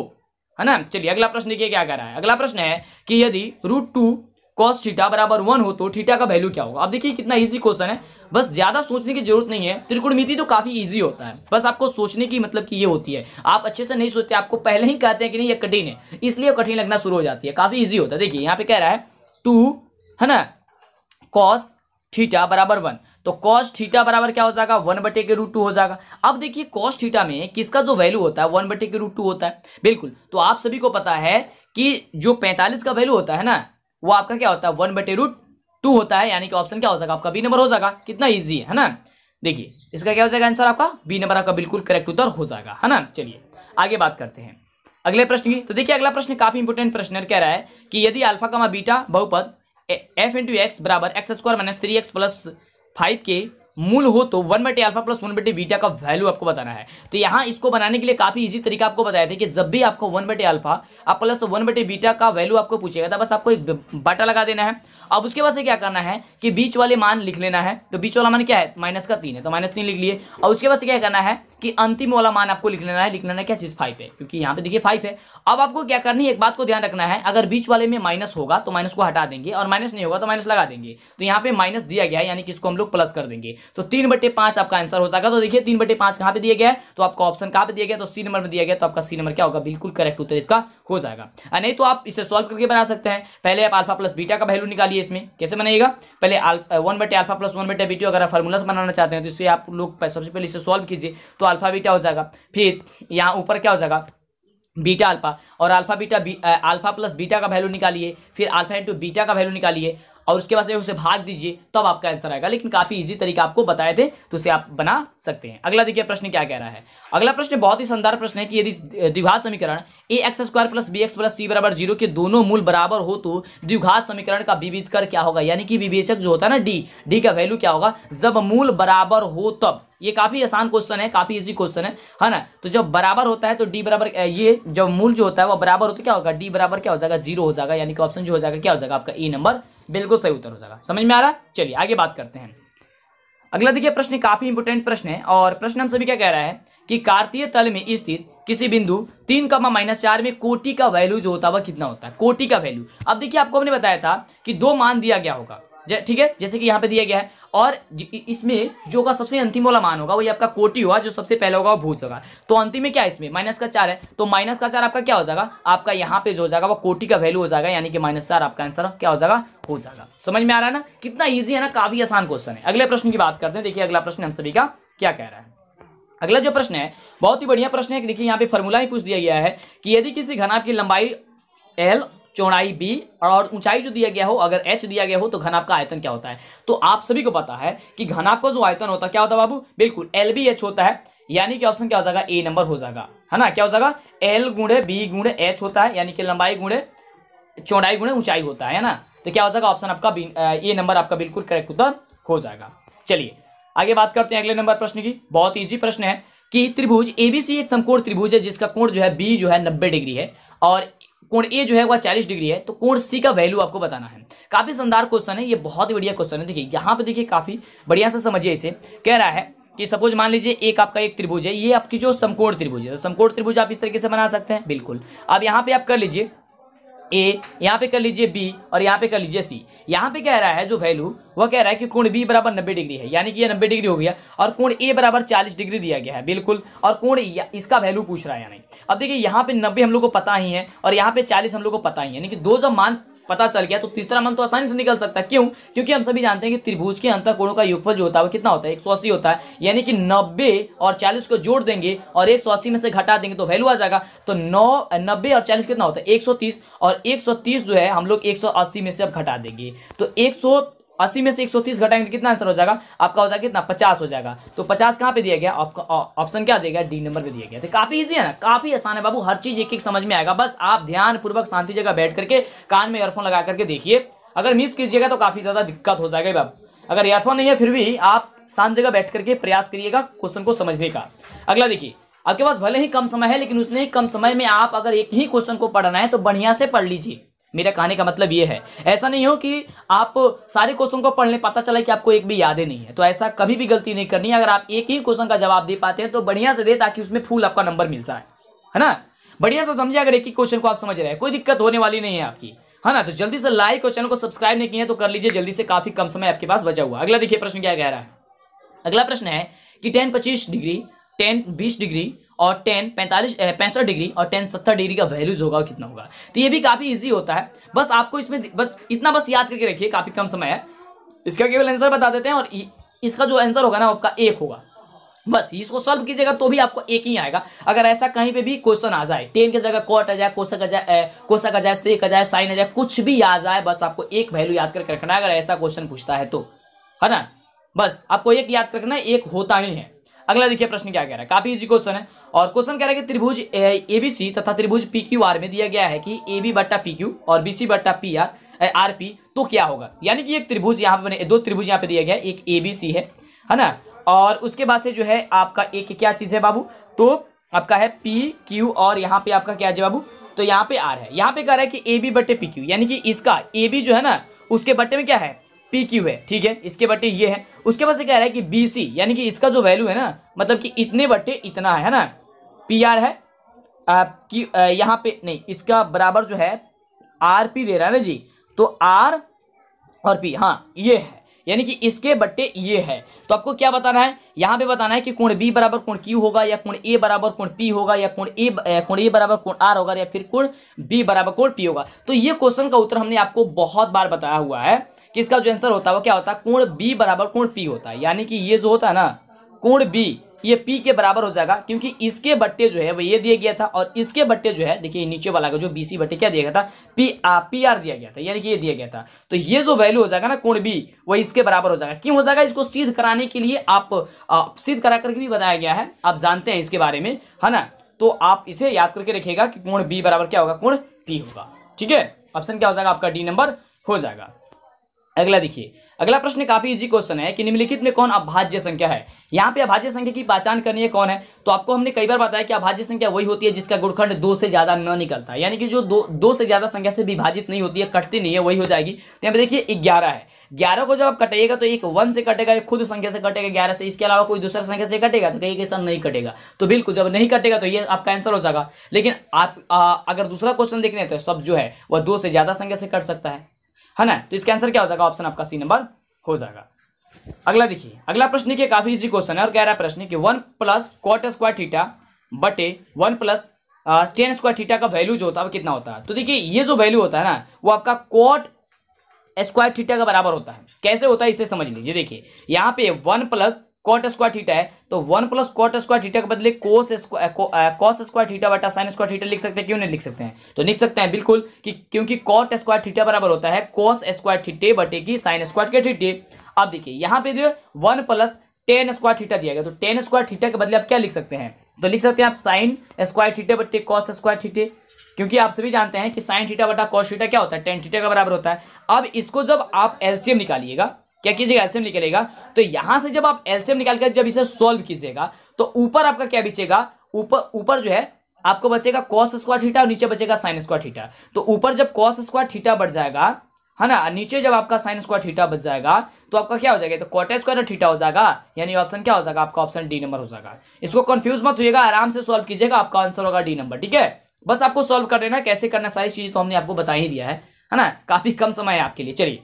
है ना चलिए अगला प्रश्न देखिए क्या कह रहा है अगला प्रश्न है कि यदि रूट टू कॉस थीटा बराबर वन हो तो थीटा का वैल्यू क्या होगा आप देखिए कितना इजी क्वेश्चन है बस ज़्यादा सोचने की जरूरत नहीं है त्रिकोणमिति तो काफ़ी इजी होता है बस आपको सोचने की मतलब कि ये होती है आप अच्छे से नहीं सोचते आपको पहले ही कहते हैं कि नहीं ये कठिन है इसलिए कठिन लगना शुरू हो जाती है काफ़ी ईजी होता है देखिए यहाँ पे कह रहा है टू है ना कॉस ठीटा बराबर वन तो कॉस ठीटा बराबर क्या हो जाएगा वन बटे के रूट टू हो जाएगा अब देखिए कॉस ठीटा में किसका जो वैल्यू होता है वन बटे के रूट टू होता है बिल्कुल तो आप सभी को पता है कि जो पैंतालीस का वैल्यू होता है ना वो आपका क्या होता है वन बटे रूट टू होता है यानी कि ऑप्शन क्या हो जाएगा आपका बी नंबर हो जाएगा कितना ईजी है ना देखिए इसका क्या हो जाएगा आंसर आपका बी नंबर आपका बिल्कुल करेक्ट उत्तर हो जाएगा है ना चलिए आगे बात करते हैं अगले प्रश्न की तो देखिए अगला प्रश्न काफी इंपोर्टेंट प्रश्न कह रहा है कि यदि अल्फा कमा बीटा बहुपद एफ इंटू एक्स बराबर x square minus three x plus five के मूल हो तो वन बटे अल्फा प्लस वन बटे बीटा का वैल्यू आपको बताना है तो यहाँ इसको बनाने के लिए काफ़ी इजी तरीका आपको बताया था कि जब भी आपको वन बटे अल्फा प्लस वन बटे बीटा का वैल्यू आपको पूछेगा था बस आपको एक बाटा लगा देना है अब उसके बाद से क्या करना है कि बीच वाले मान लिख लेना है तो बीच वाला मान क्या है माइनस का तीन है तो माइनस तीन लिख लिए और उसके बाद से क्या करना है कि अंतिम वाला मान आपको लिख लेना है लिख लेना है क्या चीज़ फाइव है क्योंकि यहाँ पे देखिए फाइव है अब आपको क्या करनी है एक बात को ध्यान रखना है अगर बीच वाले में माइनस होगा तो माइनस को हटा देंगे और माइनस नहीं होगा तो माइनस लगा देंगे तो यहाँ पे माइनस दिया गया है यानी कि इसको हम लोग प्लस कर देंगे तो तीन बटे आपका आंसर हो जाएगा तो देखिए तीन बटे पांच पे दिया गया है तो आपका ऑप्शन कहाँ पे दिया गया तो सी नंबर में दिया गया तो आपका सी नंबर क्या होगा बिल्कुल करेक्ट उत्तर इसका हो जाएगा नहीं तो आप इसे सॉल्व करके बना सकते हैं पहले आप अल्फा प्लस बीटा का वैल्यू निकालिए बनाइए इसमें कैसे बनाइएगा पहले वन बटे अल्फा प्लस वन बटे बीटू अगर आप फार्मूलास बनाना चाहते हैं तो इसे आप लोग सबसे पहले इसे सॉल्व कीजिए तो अल्फा बीटा हो जाएगा फिर यहाँ ऊपर क्या हो जाएगा बीटा अल्फा और alpha beta b alpha plus beta का वैल्यू निकालिए फिर अल्फा इंटू बीटा का वैल्यू निकालिए और उसके बाद उसे भाग दीजिए तब तो आपका आंसर आएगा लेकिन काफ़ी इजी तरीका आपको बताए थे तो उसे आप बना सकते हैं अगला देखिए प्रश्न क्या कह रहा है अगला प्रश्न बहुत ही शानदार प्रश्न है कि यदि द्विघात समीकरण a x square plus b x plus c बराबर जीरो के दोनों मूल बराबर हो तो द्विघात समीकरण का विविध कर क्या होगा यानी कि विवेचक जो होता है ना डी डी का वैल्यू क्या होगा जब मूल बराबर हो तब ये काफी आसान क्वेश्चन है काफी इजी क्वेश्चन है है ना तो जब बराबर होता है तो डी बराबर ये जब मूल जो होता है वो बराबर होता है क्या होगा डी बराबर क्या हो जाएगा जीरो हो जाएगा यानी कि ऑप्शन जो हो जाएगा क्या हो जाएगा आपका ए नंबर बिल्कुल सही उत्तर हो जाएगा समझ में आ रहा चलिए आगे बात करते हैं अगला देखिए प्रश्न काफी इंपोर्टेंट प्रश्न है और प्रश्न हम सभी क्या कह रहा है कि कार्तीय तल में स्थित किसी बिंदु तीन कमा माइनस चार में कोटि का वैल्यू जो होता है वह कितना होता है कोटि का वैल्यू अब देखिए आपको हमने बताया था कि दो मान दिया गया होगा ठीक है जैसे कि यहाँ पे दिया गया है और इसमें जो का सबसे अंतिम वाला मान होगा वही आपका कोटी होगा जो सबसे पहले होगा वो भूज होगा तो अंतिम में क्या इसमें माइनस का चार है तो माइनस का चार आपका क्या हो जाएगा आपका यहाँ पे जो हो जाएगा वो कोटी का वैल्यू हो जाएगा यानी कि माइनस चार आपका आंसर क्या हो जाएगा हो जाएगा समझ में आ रहा है ना कितना ईजी है ना काफी आसान क्वेश्चन है अगले प्रश्न की बात करते हैं देखिए अगला प्रश्न हम सभी का क्या कह रहा है अगला जो प्रश्न है बहुत ही बढ़िया प्रश्न है देखिए यहाँ पे फॉर्मूला ही पूछ दिया गया है कि यदि किसी घनाभ की लंबाई एल चौड़ाई बी और ऊंचाई जो दिया गया हो अगर एच दिया गया हो तो घनाप का आयतन क्या होता है तो आप सभी को पता है कि घनाप का जो आयतन होता है क्या होता है बाबू बिल्कुल एल बी एच होता है यानी कि ऑप्शन क्या हो जाएगा ए नंबर हो जाएगा है ना क्या हो जाएगा एल गुणे बी गुणे एच होता है यानी कि लंबाई गुणे चौड़ाई गुणे ऊंचाई होता है ना तो क्या हो जाएगा ऑप्शन आपका ए नंबर आपका बिल्कुल करेक्ट उत्तर हो जाएगा चलिए आगे बात करते हैं अगले नंबर प्रश्न की बहुत ईजी प्रश्न है कि त्रिभुज एबीसी एक समकोण त्रिभुज है जिसका कोण जो है बी जो है नब्बे डिग्री है और कोण ए जो है वह चालीस डिग्री है तो कोण सी का वैल्यू आपको बताना है काफ़ी शानदार क्वेश्चन है ये बहुत बढ़िया क्वेश्चन है देखिए यहाँ पे देखिए काफ़ी बढ़िया से समझिए इसे कह रहा है कि सपोज मान लीजिए एक आपका एक त्रिभुज है ये आपकी जो समकोण त्रिभुज है तो समकोण त्रिभुज आप इस तरीके से बना सकते हैं बिल्कुल अब यहाँ पे आप कर लीजिए ए यहाँ पे कर लीजिए बी और यहाँ पे कर लीजिए सी यहाँ पे कह रहा है जो वैल्यू वह कह रहा है कि कोण बी बराबर नब्बे डिग्री है यानी कि यह नब्बे डिग्री हो गया और कोण ए बराबर चालीस डिग्री दिया गया है बिल्कुल और कोण इसका वैल्यू पूछ रहा है यानी अब देखिए यहाँ पे नब्बे हम लोग को पता ही है और यहाँ पे चालीस हम लोग को पता ही है यानी कि दो जब मान पता चल गया तो तीसरा मन तो आसानी से निकल सकता है क्यों क्योंकि हम सभी जानते हैं कि त्रिभुज के अंतर कोणों का युगफल जो होता है वो कितना होता है एक होता है यानी कि नब्बे और चालीस को जोड़ देंगे और एक में से घटा देंगे तो वैल्यू आ जाएगा तो नौ नब्बे और चालीस कितना होता है एक और एक जो है हम लोग एक में से अब घटा देंगे तो एक अस्सी में से एक सौ तीस घटाएंगे तो कितना आंसर हो जाएगा आपका हो जाएगा कितना पचास हो जाएगा तो पचास कहाँ पे दिया गया आपका ऑप्शन क्या दिया गया डी नंबर पे दिया गया तो काफी ईजी है ना काफी आसान है बाबू हर चीज एक एक समझ में आएगा बस आप ध्यानपूर्वक शांति जगह बैठ करके कान में एयरफोन लगा करके देखिए अगर मिस कीजिएगा तो काफी ज्यादा दिक्कत हो जाएगा बाबू अगर ईयरफोन नहीं है फिर भी आप शांत जगह बैठ करके प्रयास करिएगा क्वेश्चन को समझने का अगला देखिए आपके पास भले ही कम समय है लेकिन उसने कम समय में आप अगर एक ही क्वेश्चन को पढ़ना है तो बढ़िया से पढ़ लीजिए मेरा कहने का मतलब ये है ऐसा नहीं हो कि आप सारे क्वेश्चन को पढ़ने पता चला कि आपको एक भी यादें नहीं है तो ऐसा कभी भी गलती नहीं करनी अगर आप एक ही क्वेश्चन का जवाब दे पाते हैं तो बढ़िया से दे ताकि उसमें फूल आपका नंबर मिल जाए है ना बढ़िया से समझे अगर एक ही क्वेश्चन को आप समझ रहे हैं कोई दिक्कत होने वाली नहीं है आपकी है ना तो जल्दी से लाइक और चैनल को सब्सक्राइब नहीं किया तो कर लीजिए जल्दी से काफी कम समय आपके पास बचा हुआ अगला देखिए प्रश्न क्या कह रहा है अगला प्रश्न है कि टेन पच्चीस डिग्री टेन बीस डिग्री और टेन पैंतालीस पैंसठ डिग्री और टेन सत्तर डिग्री का वैल्यूज होगा कितना होगा तो ये भी काफ़ी ईजी होता है बस आपको इसमें बस इतना बस याद करके रखिए काफ़ी कम समय है इसका केवल आंसर बता देते हैं और इसका जो आंसर होगा ना आपका एक होगा बस इसको सॉल्व कीजिएगा तो भी आपको एक ही आएगा अगर ऐसा कहीं पे भी क्वेश्चन आ जाए टेन की जगह कॉट आ जाए कोशक आ जाए कोशक आ जाए सेक आ जाए साइन आ जाए कुछ भी आ जाए बस आपको एक वैल्यू याद करके रखना है अगर ऐसा क्वेश्चन पूछता है तो है ना बस आपको एक याद करना है एक होता ही है अगला देखिए प्रश्न क्या कह रहा है काफी इजी क्वेश्चन है और क्वेश्चन कह रहा है कि त्रिभुज सी तथा त्रिभुज पी क्यू आर में दिया गया है कि ए बी बट्टा पी क्यू और बी सी बट्टा पी आर आर पी तो क्या होगा यानी कि एक त्रिभुज यहाँ पे दो त्रिभुज यहाँ पे दिया गया एक ए बी सी है है ना और उसके बाद से जो है आपका एक क्या चीज़ है बाबू तो आपका है पी क्यू और यहाँ पे आपका क्या है बाबू तो यहाँ पे आर है यहाँ पे कह रहा है कि ए बी बट्टे पी क्यू यानी कि इसका ए बी जो है ना उसके बट्टे में क्या है पी क्यू है ठीक है इसके बटे ये है उसके बाद से कह रहा है कि बी सी यानी कि इसका जो वैल्यू है ना मतलब कि इतने बटे इतना है ना पी आर है कि यहाँ पे नहीं इसका बराबर जो है आर पी दे रहा है ना जी तो आर और पी हाँ ये है यानी कि इसके बट्टे ये है तो आपको क्या बताना है यहाँ पे बताना है कि कोण बी बराबर कोण क्यू होगा या कोण ए बराबर कोण पी होगा या कोण ए कोण ए बराबर कोण आर होगा या फिर कोण बी बराबर कोण पी होगा तो ये क्वेश्चन का उत्तर हमने आपको बहुत बार बताया हुआ है कि इसका जो आंसर होता है वो क्या होता है कोण बी बराबर कोण पी होता है यानी कि ये जो होता है ना कोण बी ये पी के बराबर हो जाएगा क्योंकि इसके बट्टे जो है वो ये दिया गया था और इसके बट्टे जो है देखिए नीचे वाला का जो BC बट्टे क्या दिया गया था पी आर पी आर दिया गया था यानी कि ये दिया गया था तो ये जो वैल्यू हो जाएगा ना कोण बी वो इसके बराबर हो जाएगा क्यों हो जाएगा इसको सीध कराने के लिए आप सीध करा करके भी बताया गया है आप जानते हैं इसके बारे में है ना तो आप इसे याद करके रखिएगा कि कोण बी बराबर क्या होगा कोण पी होगा ठीक है ऑप्शन क्या हो जाएगा आपका डी नंबर हो जाएगा अगला देखिए अगला प्रश्न काफी इजी क्वेश्चन है कि निम्नलिखित में कौन अभाज्य संख्या है यहाँ पे अभाज्य संख्या की पहचान करनी है कौन है तो आपको हमने कई बार बताया कि अभाज्य संख्या वही होती है जिसका गुणखंड दो से ज्यादा न निकलता है यानी कि जो दो दो से ज्यादा संख्या से विभाजित नहीं होती है कटती नहीं है वही हो जाएगी तो यहाँ पे देखिए ग्यारह है ग्यारह को जब आप कटेगा तो एक वन से कटेगा एक खुद संख्या से कटेगा ग्यारह से इसके अलावा कोई दूसरा संख्या से कटेगा तो कहीं ऐसा नहीं कटेगा तो बिल्कुल जब नहीं कटेगा तो ये आपका आंसर हो जाएगा लेकिन आप अगर दूसरा क्वेश्चन देखने तो सब जो है वह दो से ज्यादा संख्या से कट सकता है है हाँ ना तो इसका आंसर क्या हो जाएगा ऑप्शन आपका सी नंबर हो जाएगा अगला देखिए अगला प्रश्न के काफी इजी क्वेश्चन है और कह रहा है प्रश्न कि one plus cot square theta बटे one plus tan square theta का वैल्यू जो होता है वो कितना होता है तो देखिए ये जो वैल्यू होता है ना वो आपका कॉट स्क्वायर थीटा का बराबर होता है कैसे होता है इसे समझ लीजिए देखिए यहाँ पे one plus cot square theta है तो one plus cot square theta के बदले कोस कॉस स्क्वायर थीटा बटा साइन स्क्वायर थीटा लिख सकते हैं क्यों नहीं लिख सकते हैं तो लिख सकते हैं बिल्कुल कि क्योंकि कॉट स्क्वायर थीटा बराबर होता है कॉस स्क्वायर थीटे बटे की साइन स्क्वायर के थीटे अब देखिए यहाँ पे जो one plus tan square theta दिया गया तो टेन स्क्वायर थीटा के बदले आप क्या लिख सकते हैं तो लिख सकते हैं आप साइन स्क्वायर थीटे बटे कॉस स्क्वायर थीटे क्योंकि आप सभी जानते हैं कि साइन थीटा बटा कॉस थीटा क्या होता है टेन थीटा का बराबर होता है अब इसको जब आप एलसीएम निकालिएगा क्या कीजिएगा एलसीएम निकलेगा तो यहां से जब आप एलसीएम निकाल कर जब इसे सोल्व कीजिएगा तो ऊपर आपका क्या बचेगा ऊपर ऊपर जो है आपको बचेगा कॉस स्क्वायर थीटा और नीचे बचेगा साइन स्क्वायर थीटा तो ऊपर जब कॉस स्क्वायर थीटा बढ़ जाएगा है ना नीचे जब आपका साइन स्क्वायर थीटा बच जाएगा तो आपका क्या हो जाएगा तो कॉट स्क्वायर थीटा हो जाएगा यानी ऑप्शन क्या हो जाएगा आपका ऑप्शन डी नंबर हो जाएगा इसको कंफ्यूज मत होइएगा आराम से सॉल्व कीजिएगा आपका आंसर होगा डी नंबर ठीक है बस आपको सॉल्व कर लेना कैसे करना सारी चीज तो हमने आपको बता ही दिया है ना काफी कम समय है आपके लिए चलिए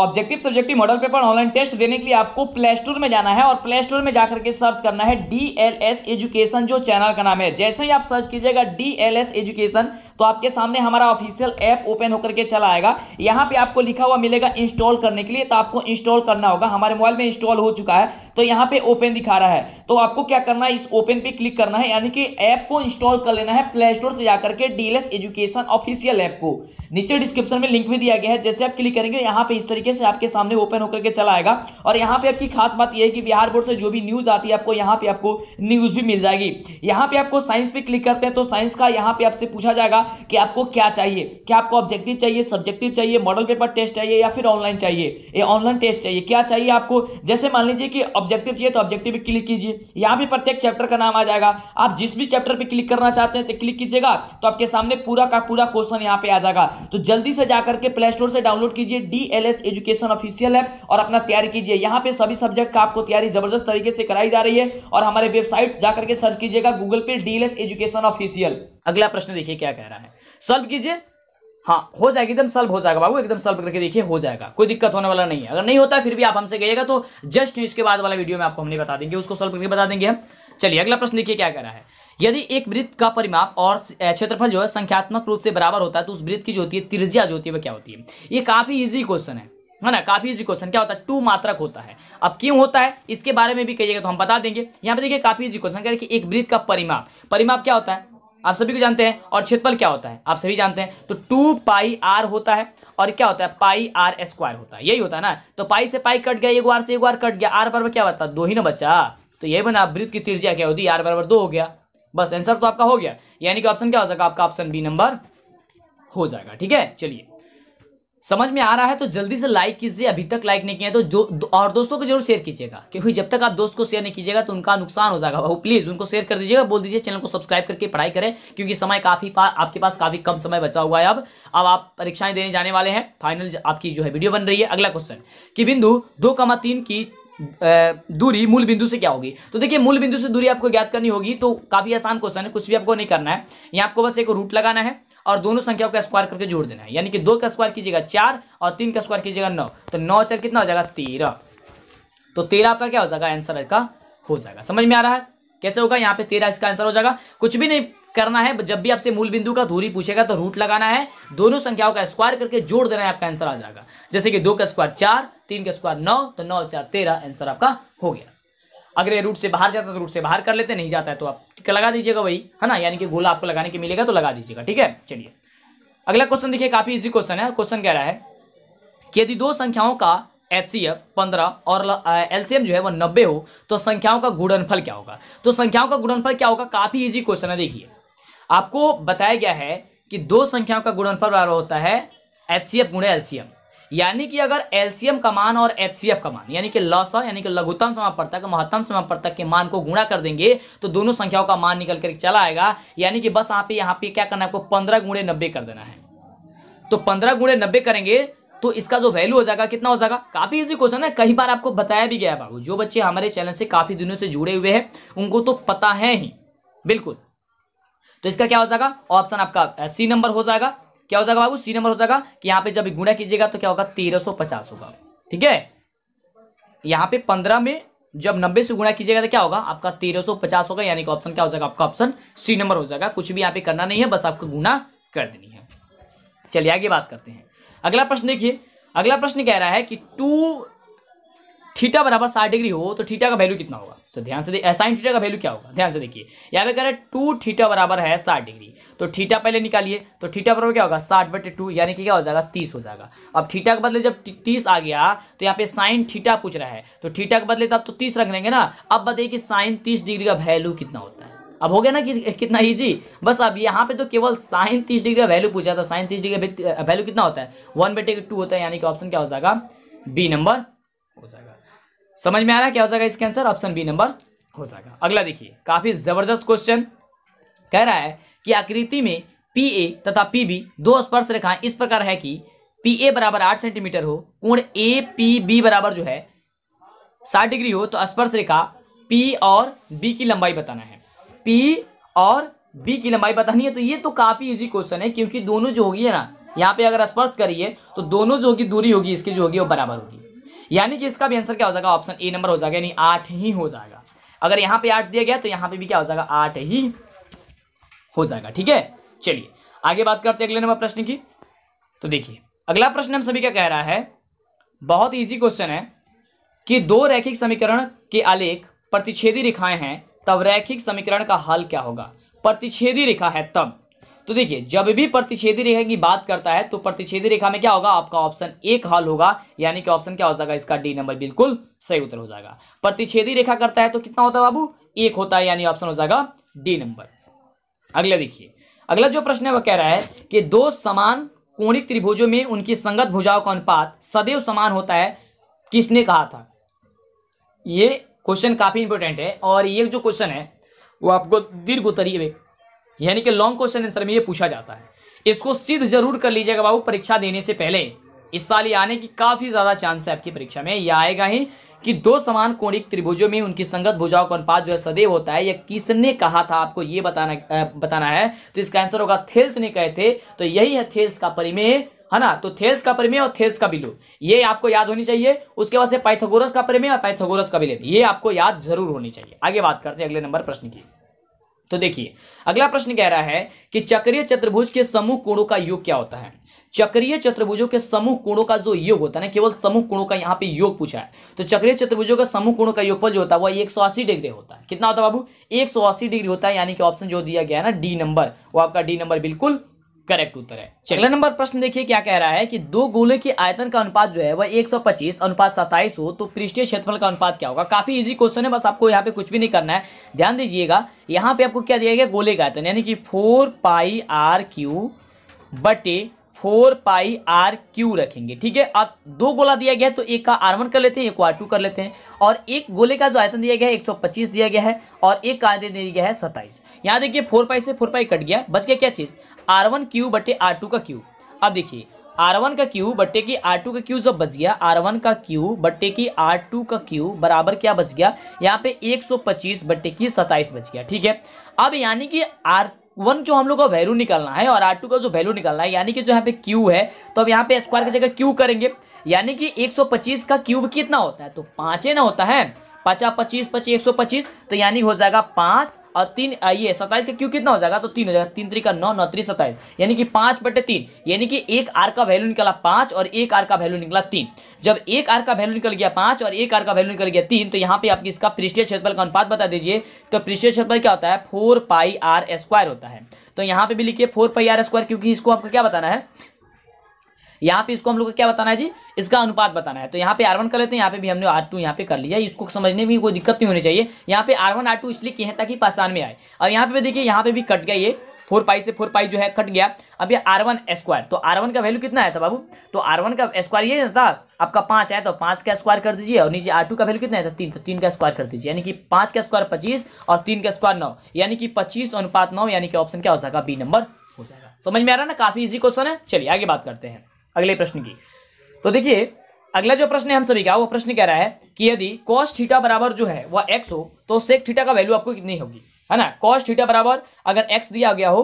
objective subjective model paper online test देने के लिए आपको प्ले स्टोर में जाना है और प्ले स्टोर में जाकर के सर्च करना है डी एल एस एजुकेशन जो चैनल का नाम है जैसे ही आप सर्च कीजिएगा डी एल एस एजुकेशन तो आपके सामने हमारा ऑफिशियल ऐप ओपन होकर के चला आएगा यहाँ पे आपको लिखा हुआ मिलेगा इंस्टॉल करने के लिए तो आपको इंस्टॉल करना होगा हमारे मोबाइल में इंस्टॉल हो चुका है तो यहाँ पे ओपन दिखा रहा है तो आपको क्या करना है इस ओपन पे क्लिक करना है यानी कि ऐप को इंस्टॉल कर लेना है प्ले स्टोर से जाकर के डीएलएस एजुकेशन ऑफिशियल ऐप को नीचे डिस्क्रिप्शन में लिंक भी दिया गया है जैसे आप क्लिक करेंगे यहाँ पे इस तरीके से आपके सामने ओपन होकर के चला आएगा और यहाँ पे आपकी खास बात यह है कि बिहार बोर्ड से जो भी न्यूज आती है आपको यहाँ पे आपको न्यूज भी मिल जाएगी यहाँ पे आपको साइंस पे क्लिक करते हैं तो साइंस का यहाँ पे आपसे पूछा जाएगा कि आपको क्या चाहिए क्या आपको ऑब्जेक्टिव चाहिए सब्जेक्टिव चाहिए मॉडल पेपर टेस्ट चाहिए या फिर ऑनलाइन चाहिए ऑनलाइन टेस्ट चाहिए क्या चाहिए आपको जैसे मान लीजिए कि ऑब्जेक्टिव चाहिए तो ऑब्जेक्टिव पे क्लिक कीजिए यहाँ पे प्रत्येक चैप्टर का नाम आ जाएगा आप जिस भी चैप्टर पे क्लिक करना चाहते हैं तो क्लिक कीजिएगा तो आपके सामने पूरा का पूरा क्वेश्चन यहाँ पे आ जाएगा तो जल्दी से जाकर के प्ले स्टोर से डाउनलोड कीजिए डी एजुकेशन ऑफिशियल ऐप और अपना तैयारी कीजिए यहाँ पे सभी सब्जेक्ट का आपको तैयारी जबरदस्त तरीके से कराई जा रही है और हमारे वेबसाइट जाकर के सर्च कीजिएगा गूगल पे डीएलएस एजुकेशन ऑफिशियल अगला प्रश्न देखिए क्या कह रहा है सॉल्व कीजिए हाँ हो जाएगा एकदम सॉल्व हो जाएगा बाबू एकदम सॉल्व करके देखिए हो जाएगा कोई दिक्कत होने वाला नहीं है अगर नहीं होता फिर भी आप हमसे कहिएगा तो जस्ट इसके बाद वाला वीडियो में आपको हमने बता देंगे उसको सॉल्व करके बता देंगे हम चलिए अगला प्रश्न देखिए क्या करा है यदि एक वृत्त का परिमाप और क्षेत्रफल जो है संख्यात्मक रूप से बराबर होता है तो उस वृत्त की जो होती है त्रिज्या जो होती है वह क्या होती है ये काफ़ी ईजी क्वेश्चन है है ना काफी इजी क्वेश्चन क्या होता है टू मात्रक होता है अब क्यों होता है इसके बारे में भी कहिएगा तो हम बता देंगे यहाँ पे देखिए काफी इजी क्वेश्चन कह कि एक वृत्त का परिमाप परिमाप क्या होता है आप सभी को जानते हैं और क्षेत्रफल क्या होता है आप सभी जानते हैं तो टू पाई आर होता है और क्या होता है पाई आर स्क्वायर होता है यही होता है ना तो पाई से पाई कट गया एक बार से एक बार कट गया आर बराबर क्या होता है दो ही ना बच्चा तो यही बना वृत्त की तिरजिया क्या होती है आर बराबर दो हो गया बस आंसर तो आपका हो गया यानी कि ऑप्शन क्या हो जाएगा आपका ऑप्शन बी नंबर हो जाएगा ठीक है चलिए समझ में आ रहा है तो जल्दी से लाइक कीजिए अभी तक लाइक नहीं किया तो जो और दोस्तों को जरूर शेयर कीजिएगा क्योंकि जब तक आप दोस्त को शेयर नहीं कीजिएगा तो उनका नुकसान हो जाएगा वो प्लीज़ उनको शेयर कर दीजिएगा बोल दीजिए चैनल को सब्सक्राइब करके पढ़ाई करें क्योंकि समय काफ़ी पा आपके पास काफ़ी कम समय बचा हुआ है अब अब आप परीक्षाएं देने जाने वाले हैं फाइनल आपकी जो है वीडियो बन रही है अगला क्वेश्चन कि बिंदु दो की दूरी मूल बिंदु से क्या होगी तो देखिए मूल बिंदु से दूरी आपको ज्ञात करनी होगी तो काफ़ी आसान क्वेश्चन है कुछ भी आपको नहीं करना है यहाँ आपको बस एक रूट लगाना है और दोनों संख्याओं का स्क्वायर करके जोड़ देना है यानी कि दो का स्क्वायर कीजिएगा चार और तीन का स्क्वायर कीजिएगा नौ तो नौ चार कितना हो जाएगा तेरह तो तेरह आपका क्या हो जाएगा आंसर इसका हो जाएगा समझ में आ रहा है कैसे होगा यहाँ पे तेरह इसका आंसर हो जाएगा कुछ भी नहीं करना है जब भी आपसे मूल बिंदु का दूरी पूछेगा तो रूट लगाना है दोनों संख्याओं का स्क्वायर करके जोड़ देना है आपका आंसर आ जाएगा जैसे कि दो का स्क्वायर चार तीन का स्क्वायर नौ तो नौ चार तेरह आंसर आपका हो गया अगर ये रूट से बाहर जाता है तो रूट से बाहर कर लेते नहीं जाता है तो आप लगा दीजिएगा वही है ना यानी कि गोला आपको लगाने के मिलेगा तो लगा दीजिएगा ठीक है चलिए अगला क्वेश्चन देखिए काफी इजी क्वेश्चन है क्वेश्चन कह रहा है कि यदि दो संख्याओं का एच सी एफ पंद्रह और एलसीएम जो है वह नब्बे हो तो संख्याओं का गुणनफल क्या होगा तो संख्याओं का गुणनफल क्या होगा काफी इजी क्वेश्चन है देखिए आपको बताया गया है कि दो संख्याओं का गुणनफल बराबर होता है एच सी एफ गुणे एलसीएम यानी कि अगर एलसीएम का मान और एचसीएफ का मान यानी कि लस यानी कि लघुतम समापर्तक महत्तम समापर्तक के मान को गुणा कर देंगे तो दोनों संख्याओं का मान निकल कर चला आएगा यानी कि बस आप यहाँ पे क्या करना है आपको पंद्रह गुणे नब्बे कर देना है तो पंद्रह गुणे नब्बे करेंगे तो इसका जो वैल्यू हो जाएगा कितना हो जाएगा काफी इजी क्वेश्चन है कई बार आपको बताया भी गया बाबू जो बच्चे हमारे चैनल से काफी दिनों से जुड़े हुए हैं उनको तो पता है ही बिल्कुल तो इसका क्या हो जाएगा ऑप्शन आपका सी नंबर हो जाएगा क्या हो जाएगा बाबू सी नंबर हो जाएगा कि यहाँ पे जब गुणा कीजिएगा तो क्या होगा तेरह सौ पचास होगा ठीक है यहाँ पे पंद्रह में जब नब्बे से गुणा कीजिएगा तो क्या होगा आपका तेरह सौ पचास होगा यानी कि ऑप्शन क्या हो जाएगा आपका ऑप्शन सी नंबर हो जाएगा कुछ भी यहाँ पे करना नहीं है बस आपको गुना कर देनी है चलिए आगे बात करते हैं अगला प्रश्न देखिए अगला प्रश्न कह रहा है कि टू थीटा बराबर साठ डिग्री हो तो थीटा का वैल्यू कितना होगा तो ध्यान से देखिए साइन थीटा का वैल्यू क्या होगा ध्यान से देखिए यहाँ पे कह रहे हैं टू थीटा बराबर है साठ डिग्री तो थीटा पहले निकालिए तो थीटा बराबर क्या होगा साठ बटे टू यानी कि क्या हो जाएगा तीस हो जाएगा अब थीटा के बदले जब तीस आ गया तो यहाँ पे साइन थीटा पूछ रहा है तो थीटा के बदले तब तो तीस रख लेंगे ना अब बताइए कि साइन तीस डिग्री का वैल्यू कितना होता है अब हो गया ना कि कितना ईजी बस अब यहाँ पे तो केवल साइन तीस डिग्री का वैल्यू पूछा था साइन तीस डिग्री का वैल्यू कितना होता है वन बटे टू होता है यानी कि ऑप्शन क्या हो जाएगा बी नंबर हो जाएगा समझ में आ रहा है क्या हो जाएगा इसके आंसर ऑप्शन बी नंबर हो जाएगा अगला देखिए काफी जबरदस्त क्वेश्चन कह रहा है कि आकृति में पी ए तथा पी बी दो स्पर्श रेखाएं इस प्रकार है कि पी ए बराबर आठ सेंटीमीटर हो कोण ए पी बी बराबर जो है साठ डिग्री हो तो स्पर्श रेखा पी और बी की लंबाई बताना है पी और बी की लंबाई बतानी है तो ये तो काफ़ी इजी क्वेश्चन है क्योंकि दोनों जो होगी है ना यहाँ पे अगर स्पर्श करिए तो दोनों जो होगी दूरी होगी इसकी जो होगी वो बराबर होगी यानी कि इसका भी आंसर क्या हो जाएगा ऑप्शन ए नंबर हो जाएगा यानी आठ ही हो जाएगा अगर यहां पे आठ दिया गया तो यहां पे भी क्या हो जाएगा आठ ही हो जाएगा ठीक है चलिए आगे बात करते हैं अगले नंबर प्रश्न की तो देखिए अगला प्रश्न हम सभी क्या कह रहा है बहुत इजी क्वेश्चन है कि दो रैखिक समीकरण के आलेख प्रतिच्छेदी रेखाएं हैं तब रैखिक समीकरण का हल क्या होगा प्रतिच्छेदी रेखा है तब तो देखिए जब भी प्रतिषेधी रेखा की बात करता है तो प्रतिषेधी रेखा में क्या होगा आपका ऑप्शन एक हल होगा यानी कि ऑप्शन क्या हो जाएगा इसका डी नंबर बिल्कुल सही उत्तर हो जाएगा प्रतिषेधी रेखा करता है तो कितना होता है बाबू एक होता है यानी ऑप्शन हो जाएगा डी नंबर अगला देखिए अगला जो प्रश्न है वह कह रहा है कि दो समान कोणिक त्रिभुजों में उनकी संगत भुजाओं का अनुपात सदैव समान होता है किसने कहा था ये क्वेश्चन काफी इंपोर्टेंट है और ये जो क्वेश्चन है वो आपको दीर्घ उत्तरीय यानी कि लॉन्ग क्वेश्चन आंसर में ये पूछा जाता है इसको सिद्ध जरूर कर लीजिएगा बाबू परीक्षा देने से पहले इस साल ये आने की काफ़ी ज़्यादा चांस है आपकी परीक्षा में यह आएगा ही कि दो समान कोणिक त्रिभुजों में उनकी संगत भुजाओं का अनुपात जो है सदैव होता है यह किसने कहा था आपको यह बताना आ, बताना है तो इसका आंसर होगा थेल्स ने कहे थे तो यही है थेल्स का परिमेय है ना तो थेल्स का परिमेय और थेल्स का बिलु ये आपको याद होनी चाहिए उसके बाद से पाइथागोरस का परिमेय और पाइथागोरस का बिलु ये आपको याद जरूर होनी चाहिए आगे बात करते हैं अगले नंबर प्रश्न की तो देखिए अगला प्रश्न कह रहा है कि चक्रीय चतुर्भुज के समूह कोणों का योग क्या होता है चक्रीय चतुर्भुजों के समूह कोणों का जो योग होता है ना केवल समूह कोणों का यहाँ पे योग पूछा है तो चक्रीय चतुर्भुजों का समूह कोणों का योगफल जो होता है वह 180 डिग्री होता है कितना होता है बाबू 180 डिग्री होता है यानी कि ऑप्शन जो दिया गया है ना डी नंबर वो आपका डी नंबर बिल्कुल करेक्ट उत्तर है अगला नंबर प्रश्न देखिए क्या कह रहा है कि दो गोले के आयतन का अनुपात जो है वह 125 अनुपात सत्ताईस हो तो पृष्ठीय क्षेत्रफल का अनुपात क्या होगा काफी इजी क्वेश्चन है बस आपको यहाँ पे कुछ भी नहीं करना है ध्यान दीजिएगा यहाँ पे आपको क्या दिया गया गोले का आयतन यानी कि फोर पाई आर क्यू बटे फोर पाई आर क्यू रखेंगे ठीक है अब दो गोला दिया गया है तो एक का आर वन कर लेते हैं एक को आर टू कर लेते हैं और एक गोले का जो आयतन दिया गया है एक सौ पच्चीस दिया गया है और एक का आयतन दिया गया है सत्ताईस यहाँ देखिए फोर पाई से फोर पाई कट गया बच गया क्या चीज़ आर वन क्यू बटे आर टू का क्यू अब देखिए आर वन का क्यू बटे की आर टू का क्यू जब बच गया आर वन का क्यू बटे की आर टू का क्यू बराबर क्या बच गया यहाँ पे एक सौ पच्चीस बट्टे की सताइस बच गया ठीक है अब यानी कि आर वन जो हम लोग का वैल्यू निकालना है और आर टू का जो वैल्यू निकालना है यानी कि जो यहाँ पे क्यू है तो अब यहाँ पे स्क्वायर की जगह क्यू करेंगे यानी कि पच्चीस का क्यूब कितना होता है तो पाँचे ना होता है पचास पच्चीस पच्चीस एक सौ पच्चीस तो यानी हो जाएगा पाँच और तीन ये सत्ताईस का क्यों कितना हो जाएगा तो तीन हो जाएगा तीन त्री नौ नौ त्री सत्ताईस यानी कि पाँच बटे तीन यानी कि एक आर का वैल्यू निकला पाँच और एक आर का वैल्यू निकला तीन जब एक आर का वैल्यू निकल गया पाँच और एक आर का वैल्यू निकल गया तीन तो यहाँ पे आपकी इसका पृष्ठीय क्षेत्रफल का अनुपात बता दीजिए तो पृष्ठीय क्षेत्रफल क्या होता है फोर पाई आर स्क्वायर होता है तो यहाँ पे भी लिखिए फोर पाई आर स्क्वायर क्योंकि इसको आपको क्या बताना है यहाँ पे इसको हम लोग को क्या बताना है जी इसका अनुपात बताना है तो यहाँ पे आर वन कर लेते हैं यहाँ पे भी हमने आर टू यहाँ पे कर लिया इसको समझने में कोई दिक्कत नहीं होनी चाहिए यहाँ पे आर वन आर टू इसलिए किए हैं ताकि पहचान में आए और यहाँ पे देखिए यहाँ पे भी कट गया ये फोर पाई से फोर पाई जो है कट गया अब ये आर वन स्क्वायर तो आर वन का वैल्यू कितना है था बाबू तो आर वन का स्क्वायर ये था आपका पाँच आया तो पाँच का स्क्वायर कर दीजिए और नीचे आर टू का वैल्यू कितना है तीन तो तीन का स्क्वायर कर दीजिए यानी कि पाँच का स्क्वायर पच्चीस और तीन का स्क्वायर नौ यानी कि पच्चीस अनुपात नौ यानी कि ऑप्शन क्या हो जाएगा बी नंबर हो जाएगा समझ में आ रहा है ना काफी इजी क्वेश्चन है चलिए आगे बात करते हैं अगले प्रश्न की तो देखिए अगला जो प्रश्न है हम सभी का वो प्रश्न कह रहा है कि यदि कॉस थीटा बराबर जो है वह एक्स हो तो सेक थीटा का वैल्यू आपको कितनी होगी है ना कॉस थीटा बराबर अगर एक्स दिया गया हो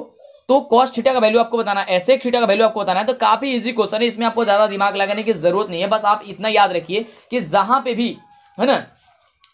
तो कॉस थीटा का वैल्यू आपको बताना है सेक थीटा का वैल्यू आपको बताना है तो काफी इजी क्वेश्चन है इसमें आपको ज्यादा दिमाग लगाने की जरूरत नहीं है बस आप इतना याद रखिए कि जहां पे भी है ना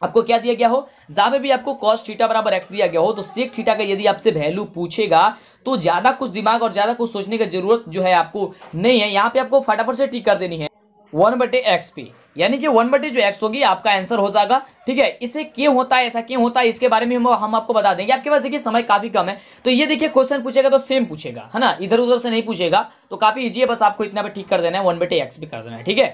आपको क्या दिया गया हो जहां पे भी आपको कॉस थीटा बराबर एक्स दिया गया हो तो सेक थीटा का यदि आपसे वैल्यू पूछेगा तो ज़्यादा कुछ दिमाग और ज़्यादा कुछ सोचने की जरूरत जो है आपको नहीं है यहाँ पे आपको फटाफट से टिक कर देनी है वन बटे एक्स पी यानी कि वन बटे जो एक्स होगी आपका आंसर हो जाएगा ठीक है इसे क्यों होता है ऐसा क्यों होता है इसके बारे में हम हम आपको बता देंगे आपके पास देखिए समय काफी कम है तो ये देखिए क्वेश्चन पूछेगा तो सेम पूछेगा है ना इधर उधर से नहीं पूछेगा तो काफी ईजी है बस आपको इतना पे ठीक कर देना है वन बटे एक्स भी कर देना है ठीक है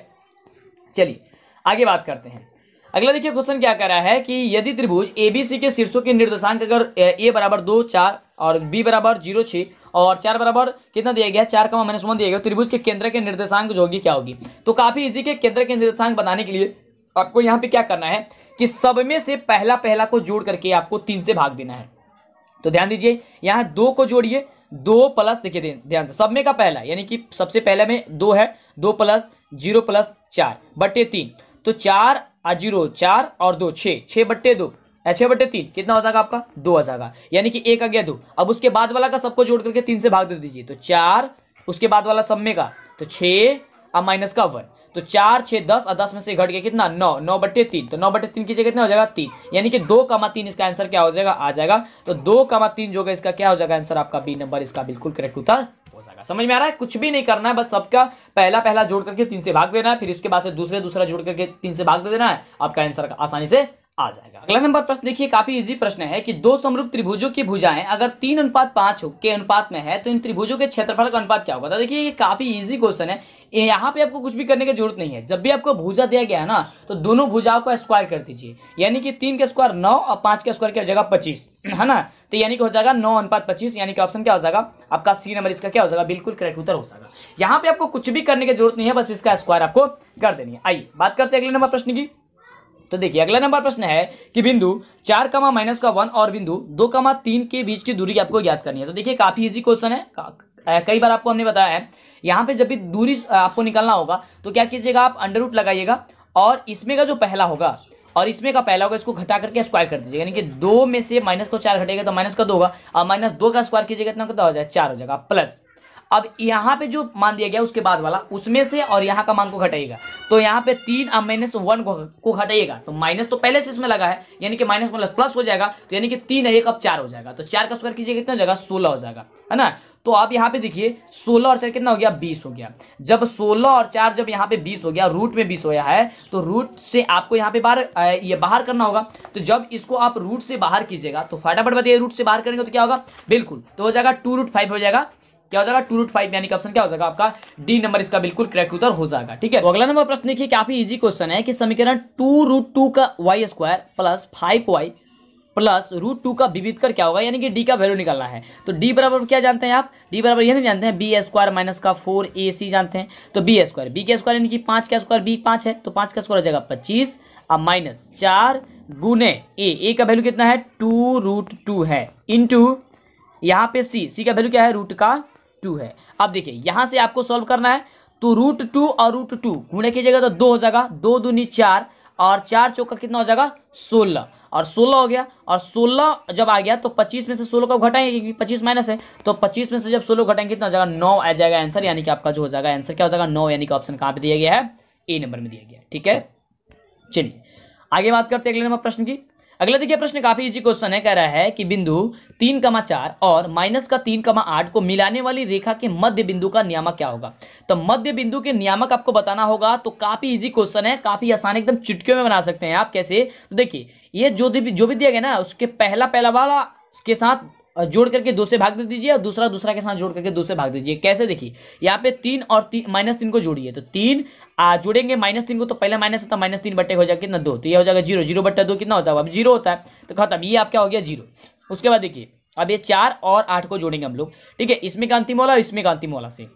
चलिए आगे बात करते हैं अगला देखिए क्वेश्चन क्या कर रहा है कि यदि त्रिभुज एबीसी के शीर्षों के निर्देशांक अगर ए बराबर दो चार और बी बराबर जीरो छः और चार बराबर कितना दिया गया चार का मैंने वन दिया गया त्रिभुज के केंद्र के निर्देशांक जो होगी क्या होगी तो काफ़ी इजी के केंद्र के निर्देशांक बनाने के लिए आपको यहाँ पे क्या करना है कि सब में से पहला पहला को जोड़ करके आपको तीन से भाग देना है तो ध्यान दीजिए यहाँ दो को जोड़िए दो प्लस देखिए ध्यान से सब में का पहला यानी कि सबसे पहले में दो है दो प्लस जीरो प्लस चार बटे तीन तो चार आज जीरो चार और दो छः छः बट्टे दो छः बट्टे तीन कितना हो जाएगा आपका दो आ जाएगा यानी कि एक आ गया दो अब उसके बाद वाला का सबको जोड़ करके तीन से भाग दे दीजिए तो चार उसके बाद वाला सब में का तो छः और माइनस का वन तो चार छः दस और दस में से घट गया कितना नौ नौ बट्टे तीन तो नौ बट्टे तीन की जगह कितना हो जाएगा तीन यानी कि दो कमा तीन इसका आंसर क्या हो जाएगा आ जाएगा तो दो कमा तीन जो होगा इसका क्या हो जाएगा आंसर आपका बी नंबर इसका बिल्कुल करेक्ट उत्तर हो जाएगा समझ में आ रहा है कुछ भी नहीं करना है बस सबका पहला पहला जोड़ करके तीन से भाग देना है फिर उसके बाद से दूसरे दूसरा जोड़ करके तीन से भाग दे देना है आपका आंसर आसानी से आ जाएगा अगला नंबर प्रश्न देखिए काफी इजी प्रश्न है कि दो समरूप त्रिभुजों की भुजाएं अगर तीन अनुपात पांच के अनुपात में है तो इन त्रिभुजों के क्षेत्रफल का अनुपात क्या होगा तो देखिए ये काफी इजी क्वेश्चन है यहाँ पे आपको कुछ भी करने की जरूरत नहीं है जब भी आपको भुजा दिया गया है ना तो दोनों भुजाओं का स्क्वायर कर दीजिए यानी कि तीन के स्क्वायर नौ और पांच के स्क्वायर क्या हो जाएगा पच्चीस है ना तो यानी कि हो जाएगा नौ अनुपात पच्चीस यानी कि ऑप्शन क्या हो जाएगा आपका सी नंबर इसका क्या हो जाएगा बिल्कुल करेक्ट उत्तर हो जाएगा यहाँ पे आपको कुछ भी करने की जरूरत नहीं है बस इसका स्क्वायर आपको कर देनी है आइए बात करते हैं अगले नंबर प्रश्न की तो देखिए अगला नंबर प्रश्न है कि बिंदु चार कमा माइनस का वन और बिंदु दो कमा तीन के बीच की दूरी आपको ज्ञात करनी है तो देखिए काफी इजी क्वेश्चन है कई बार आपको हमने बताया है यहाँ पे जब भी दूरी आपको निकालना होगा तो क्या कीजिएगा आप अंडर रूट लगाइएगा और इसमें का जो पहला होगा और इसमें का पहला होगा इसको घटा करके स्क्वायर कर दीजिएगा यानी कि दो में से माइनस को चार घटेगा तो माइनस का दो होगा और माइनस दो का स्क्वायर कीजिएगा इतना कितना तो हो जाएगा चार हो जाएगा प्लस अब यहाँ पे जो मान दिया गया उसके बाद वाला उसमें से और यहाँ का मान को घटाइएगा तो यहाँ पे तीन और माइनस वन को घटाइएगा तो माइनस तो पहले से इसमें लगा है यानी कि माइनस मतलब प्लस हो जाएगा तो यानी कि तीन एक अब चार हो जाएगा तो चार का स्क्वायर कीजिएगा कितना हो जाएगा सोलह हो जाएगा है ना तो आप यहाँ पे देखिए सोलह और चार कितना हो गया बीस हो गया जब सोलह और चार जब यहाँ पे बीस हो गया रूट में बीस होया है तो रूट से आपको यहाँ पे बाहर ये बाहर करना होगा तो जब इसको आप रूट से बाहर कीजिएगा तो फटाफट बताइए रूट से बाहर करेंगे तो क्या होगा बिल्कुल तो हो जाएगा टू रूट फाइव हो जाएगा क्या हो जाएगा टू रूट फाइव यानी ऑप्शन क्या हो जाएगा आपका डी नंबर इसका बिल्कुल करेक्ट उत्तर हो जाएगा ठीक है तो अगला नंबर प्रश्न देखिए काफी इजी क्वेश्चन है कि समीकरण टू रूट टू का Y square plus five Y plus root two का विविध कर क्या होगा यानी कि डी का वैल्यू निकालना है तो डी बराबर क्या जानते हैं आप डी बराबर ये नहीं जानते हैं बी स्क्वायर माइनस का फोर ए सी जानते हैं तो बी स्क्वायर बी के स्क्वायर यानी कि पाँच का स्क्वायर बी पाँच है तो पाँच का स्क्वायर हो जाएगा पच्चीस अब माइनस चार गुने ए ए का वैल्यू कितना है टू रूट टू है इन टू यहाँ पे सी सी का वैल्यू क्या है रूट का टू है अब देखिए यहां से आपको सॉल्व करना है तो रूट टू और रूट टू गुणे की जगह तो दो हो जाएगा दो दूनी चार और चार चौका कितना हो जाएगा सोलह और सोलह हो गया और सोलह जब आ गया तो पच्चीस में से सोलह को घटाएंगे क्योंकि पच्चीस माइनस है तो पच्चीस में से जब सोलह घटाएंगे कितना हो जाएगा नौ आ जाएगा आंसर यानी कि आपका जो हो जाएगा आंसर क्या हो जाएगा नौ यानी कि ऑप्शन कहां पर दिया गया है ए नंबर में दिया गया ठीक है चलिए आगे बात करते हैं अगले नंबर प्रश्न की अगला देखिए प्रश्न काफी इजी क्वेश्चन है कह रहा है कि बिंदु तीन कमा चार और माइनस का तीन कमा आठ को मिलाने वाली रेखा के मध्य बिंदु का नियामक क्या होगा तो मध्य बिंदु के नियामक आपको बताना होगा तो काफी इजी क्वेश्चन है काफी आसान एकदम चुटकियों में बना सकते हैं आप कैसे तो देखिए ये जो भी जो भी दिया गया ना उसके पहला पहला वाला के साथ जोड़ करके दो से भाग दे दीजिए और दूसरा दूसरा के साथ जोड़ करके दो से भाग दीजिए कैसे देखिए यहाँ पे तीन और ती, माइनस तीन को जोड़िए तो तीन आ, जोड़ेंगे माइनस तीन को तो पहले माइनस होता है माइनस तीन बट्टे हो जाएगा कितना दो तो ये हो जाएगा जीरो जीरो बट्टा दो कितना हो जाएगा अब जीरो होता है तो खत्म ये आपका हो गया जीरो उसके बाद देखिए अब ये चार और आठ को जोड़ेंगे हम लोग ठीक है इसमें का अंतिम वाला और इसमें का अंतिम वाला से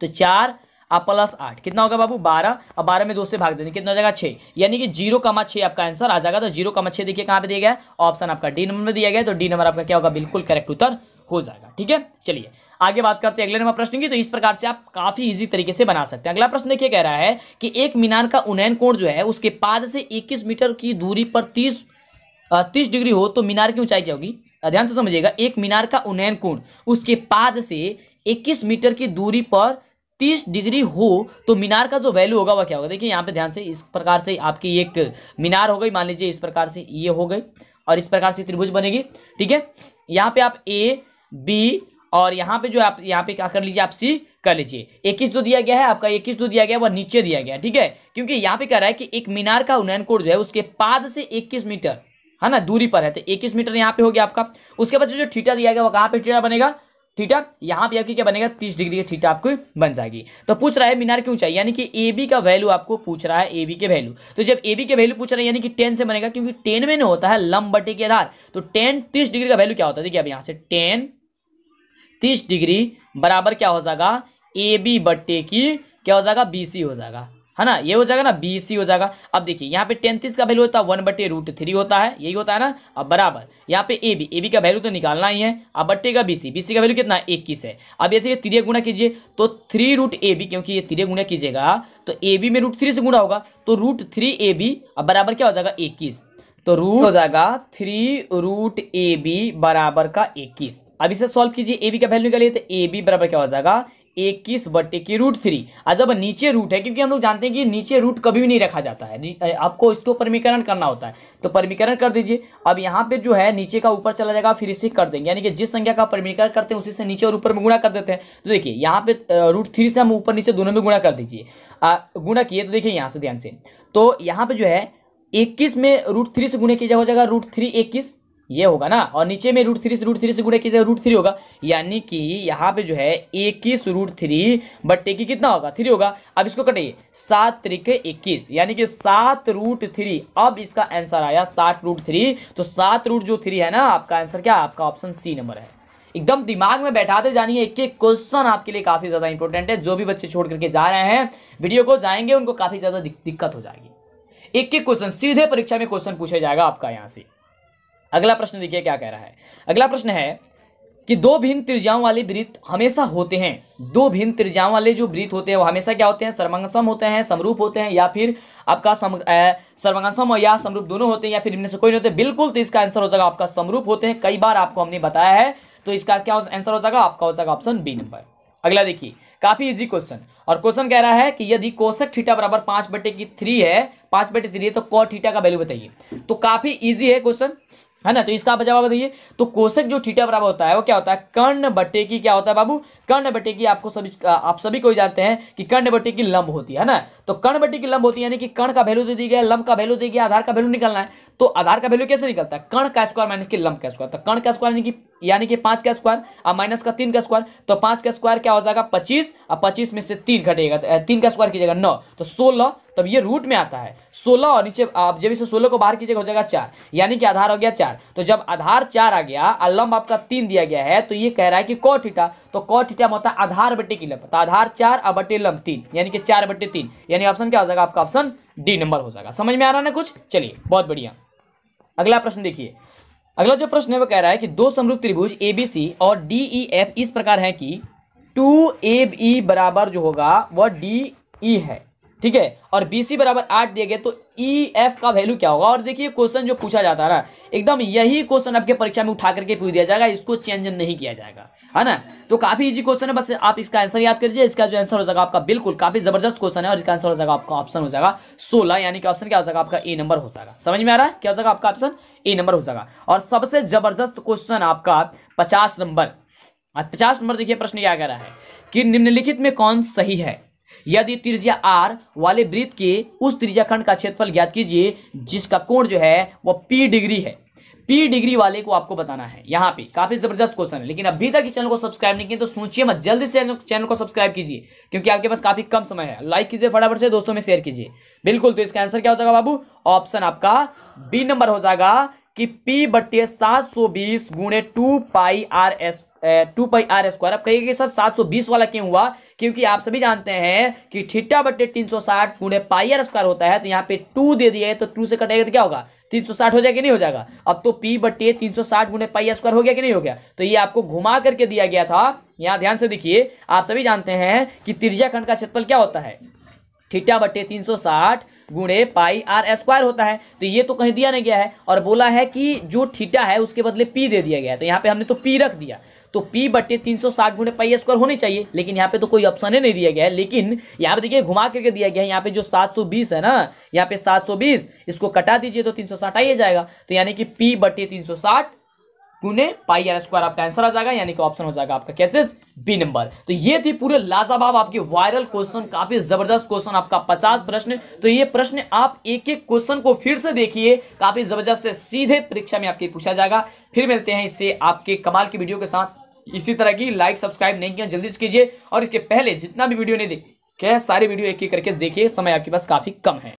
तो चार आप प्लस आठ कितना होगा बाबू बारह और बारह में दो से भाग देने कितना हो जाएगा छः यानी कि जीरो कमा छः आपका आंसर आ जाएगा तो जीरो कमा छः देखिए कहाँ पे दिया गया ऑप्शन आपका डी नंबर में दिया गया तो डी नंबर आपका क्या होगा बिल्कुल करेक्ट उत्तर हो जाएगा ठीक है चलिए आगे बात करते हैं अगले नंबर प्रश्न की तो इस प्रकार से आप काफी इजी तरीके से बना सकते हैं अगला प्रश्न देखिए कह रहा है कि एक मीनार का उन्नयन कोण जो है उसके पाद से 21 मीटर की दूरी पर 30 तीस डिग्री हो तो मीनार की ऊंचाई क्या होगी ध्यान से समझिएगा एक मीनार का उन्नयन कोण उसके पाद से 21 मीटर की दूरी पर तीस डिग्री हो तो मीनार का जो वैल्यू होगा वह क्या होगा देखिए यहाँ पे ध्यान से इस प्रकार से आपकी एक मीनार हो गई मान लीजिए इस प्रकार से ये हो गई और इस प्रकार से त्रिभुज बनेगी ठीक है यहाँ पे आप ए बी और यहाँ पे जो आप यहाँ पे क्या कर लीजिए आप सी कर लीजिए इक्कीस दो दिया गया है आपका इक्कीस दो दिया गया है वह नीचे दिया गया ठीक है क्योंकि यहाँ पे कह रहा है कि एक मीनार का उन्नयन कोड जो है उसके पाद से इक्कीस मीटर है ना दूरी पर है तो इक्कीस मीटर यहाँ पे हो गया आपका उसके बाद जो ठीटा दिया गया वह कहाँ पे ठीटा बनेगा थीटा यहाँ पे आपकी क्या बनेगा तीस डिग्री का थीटा आपको बन जाएगी तो पूछ रहा है मीनार क्यों चाहिए यानी कि ए बी का वैल्यू आपको पूछ रहा है ए बी के वैल्यू तो जब ए बी के वैल्यू पूछ रहा है यानी कि टेन से बनेगा क्योंकि टेन में नहीं होता है लंब बटे के आधार तो टेन तीस डिग्री का वैल्यू क्या होता है देखिए अब यहाँ से टेन तीस डिग्री बराबर क्या हो जाएगा ए बी बटे की क्या हो जाएगा बी सी हो जाएगा है ना ये हो जाएगा ना बी सी हो जाएगा अब देखिए यहाँ पे टेंथिस का वैल्यू होता है वन बटे रूट थ्री होता है यही होता है ना अब बराबर यहाँ पे ए बी ए बी का वैल्यू तो निकालना ही है अब बटेगा बी सी बी सी का वैल्यू कितना इक्कीस है अब ये देखिए गुणा कीजिए तो थ्री रूट ए बी क्योंकि ये तिरिया गुणा कीजिएगा तो ए बी में रूट थ्री से गुणा होगा तो रूट थ्री ए बी अब बराबर क्या हो जाएगा इक्कीस तो रूट हो जाएगा थ्री रूट ए बी बराबर का इक्कीस अब इसे सॉल्व कीजिए ए बी का वैल्यू निकालिए तो ए बी बराबर क्या हो जाएगा इक्कीस बट्टे की रूट थ्री आज अब नीचे रूट है क्योंकि हम लोग जानते हैं कि नीचे रूट कभी भी नहीं रखा जाता है आपको इसको परमीकरण करना होता है तो परमीकरण कर दीजिए अब यहाँ पे जो है नीचे का ऊपर चला जाएगा फिर इसे कर देंगे यानी कि जिस संख्या का परमीकरण करते हैं उसी से नीचे और ऊपर में गुणा कर देते हैं तो देखिए यहाँ पे रूट थ्री से हम ऊपर नीचे दोनों में गुणा कर दीजिए गुणा किए तो देखिए यहाँ से ध्यान से तो यहाँ पे जो है इक्कीस में रूट थ्री से गुणा किया जाएगा रूट थ्री इक्कीस ये होगा ना और नीचे में रूट थ्री से रूट थ्री से गुड़े कितना रूट थ्री होगा यानी कि यहाँ पे जो है इक्कीस रूट थ्री बट्टे की कितना होगा थ्री होगा अब इसको कटाइए सात त्रिक इक्कीस यानी कि सात रूट थ्री अब इसका आंसर आया सात रूट थ्री तो सात रूट जो थ्री है ना आपका आंसर क्या आपका ऑप्शन सी नंबर है एकदम दिमाग में बैठाते जानिए एक एक क्वेश्चन आपके लिए काफ़ी ज़्यादा इंपॉर्टेंट है जो भी बच्चे छोड़ करके जा रहे हैं वीडियो को जाएंगे उनको काफ़ी ज़्यादा दिक्कत हो जाएगी एक एक क्वेश्चन सीधे परीक्षा में क्वेश्चन पूछा जाएगा आपका यहाँ से अगला प्रश्न देखिए क्या कह रहा है अगला प्रश्न है कि दो भिन्न त्रिज्याओं वाले वृत्त हमेशा होते हैं दो भिन्न त्रिज्याओं वाले जो वृत्त होते हैं वो हमेशा क्या होते हैं सर्वांगसम होते हैं समरूप होते हैं या फिर आपका सर्वांगसम या समरूप दोनों होते हैं या फिर इनमें से कोई नहीं होते बिल्कुल तो इसका आंसर हो जाएगा आपका समरूप होते हैं कई बार आपको हमने बताया है तो इसका क्या आंसर हो जाएगा आपका हो जाएगा ऑप्शन बी नंबर अगला देखिए काफी इजी क्वेश्चन और क्वेश्चन कह रहा है कि यदि कोशक ठीटा बराबर पांच बटे की थ्री है पांच बटे थ्री है तो कौ ठीटा का वैल्यू बताइए तो काफी इजी है क्वेश्चन है ना तो इसका आप जवाब बताइए तो कोशक जो ठीटा बराबर होता है वो क्या होता है कर्ण बटे की क्या होता है बाबू कर्ण कर्णवटी की आपको सभी आप सभी को जानते हैं कि कर्ण कर्णवटी की लंब होती है ना तो कर्ण कर्णवटी की लंब होती है यानी कि कर्ण का वैल्यू दे दी गया लंब का वैल्यू दे गया आधार का वैल्यू निकलना है तो आधार का वैल्यू कैसे निकलता है कर्ण का स्क्वायर माइनस की लंब का स्क्वायर तो कर्ण का स्क्वायर यानी कि यानी कि पांच का स्क्वायर और माइनस का तीन का स्क्वायर तो पांच का स्क्वायर क्या हो जाएगा पच्चीस और पच्चीस में से तीन घटेगा तो, तीन का स्क्वायर कीजिएगा नौ तो सोलह तब ये रूट में आता है सोलह और नीचे आप जब इसे सोलह को बाहर कीजिएगा हो जाएगा चार यानी कि आधार हो गया चार तो जब आधार चार आ गया और लंब आपका तीन दिया गया है तो ये कह रहा है कि कौ थीटा तो कौ थीटा होता है आधार बट्टे की लंब तो आधार चार और बटे लंब तीन यानी कि चार बट्टे तीन यानी ऑप्शन क्या हो जाएगा आपका ऑप्शन डी नंबर हो जाएगा समझ में आ रहा ना कुछ चलिए बहुत बढ़िया अगला प्रश्न देखिए अगला जो प्रश्न है वो कह रहा है कि दो समरूप त्रिभुज ए बी सी और डी ई एफ इस प्रकार है कि टू ए बी बराबर जो होगा वह डी ई e है ठीक है और बी सी बराबर आठ दिए गए तो ई e, एफ का वैल्यू क्या होगा और देखिए क्वेश्चन जो पूछा जाता है ना एकदम यही क्वेश्चन आपके परीक्षा में उठा करके पूछ दिया जाएगा इसको चेंज नहीं किया जाएगा है ना तो काफी इजी क्वेश्चन है बस आप इसका आंसर याद करिए इसका जो आंसर हो जाएगा आपका बिल्कुल काफी जबरदस्त क्वेश्चन है और इसका आंसर हो जाएगा आपका ऑप्शन हो जाएगा सोलह यानी कि ऑप्शन क्या हो जाएगा आपका ए नंबर हो जाएगा समझ में आ रहा है क्या हो जाएगा आपका ऑप्शन ए नंबर हो जाएगा और सबसे जबरदस्त क्वेश्चन आपका पचास नंबर पचास नंबर देखिए प्रश्न क्या कह रहा है कि निम्नलिखित में कौन सही है यदि त्रिज्या आर वाले वृत्त के उस त्रिज्याखंड का क्षेत्रफल ज्ञात कीजिए जिसका कोण जो है वह पी डिग्री है पी डिग्री वाले को आपको बताना है यहाँ पे काफी जबरदस्त क्वेश्चन है लेकिन अभी तक इस चैनल को सब्सक्राइब नहीं किया तो सोचिए मत जल्दी से चैनल को सब्सक्राइब कीजिए क्योंकि आपके पास काफी कम समय है लाइक कीजिए फटाफट से दोस्तों में शेयर कीजिए बिल्कुल तो इसका आंसर क्या हो जाएगा बाबू ऑप्शन आपका बी नंबर हो जाएगा कि पी बटे सात सौ बीस गुणे two pi R S two pi R square अब कहिए सर 720 वाला क्यों हुआ क्योंकि आप सभी जानते हैं कि ठिट्टा बट्टे 360 सौ साठ गुणे पाई आर स्क्वायर होता है तो यहाँ पे टू दे दिए तो टू से कटेगा तो क्या होगा तीन सौ साठ हो जाएगा नहीं हो जाएगा अब तो पी बटे तीन सौ साठ गुने पाई स्क्वायर हो गया कि नहीं हो गया तो ये आपको घुमा करके दिया गया था यहाँ ध्यान से देखिए आप सभी जानते हैं कि त्रिज्या खंड का क्षेत्रफल क्या होता है थीटा बटे तीन सौ साठ गुणे पाई आर स्क्वायर होता है तो ये तो कहीं दिया नहीं गया है और बोला है कि जो थीटा है उसके बदले पी दे दिया गया है तो यहाँ पे हमने तो पी रख दिया तो पी बटे तीन सौ साठ गुणे पाई स्क्वायर होनी चाहिए लेकिन यहाँ पे तो कोई ऑप्शन ही नहीं दिया गया है लेकिन यहाँ पे देखिए घुमा करके दिया गया है यहाँ पे जो सात सौ बीस है ना यहाँ पे सात सौ बीस इसको कटा दीजिए तो तीन सौ साठ आइए जाएगा तो यानी कि पी बटे तीन सौ साठ गुने पाई आर स्क्वायर आपका आंसर आ जाएगा यानी कि ऑप्शन हो जाएगा आपका कैसेस बी नंबर तो ये थी पूरे लाजाबाब आपके वायरल क्वेश्चन काफी जबरदस्त क्वेश्चन आपका पचास प्रश्न तो ये प्रश्न आप एक एक क्वेश्चन को फिर से देखिए काफी जबरदस्त सीधे परीक्षा में आपके पूछा जाएगा फिर मिलते हैं इससे आपके कमाल की वीडियो के साथ इसी तरह की लाइक सब्सक्राइब नहीं किया जल्दी से कीजिए और इसके पहले जितना भी वीडियो नहीं देखे सारे वीडियो एक एक करके देखिए समय आपके पास काफ़ी कम है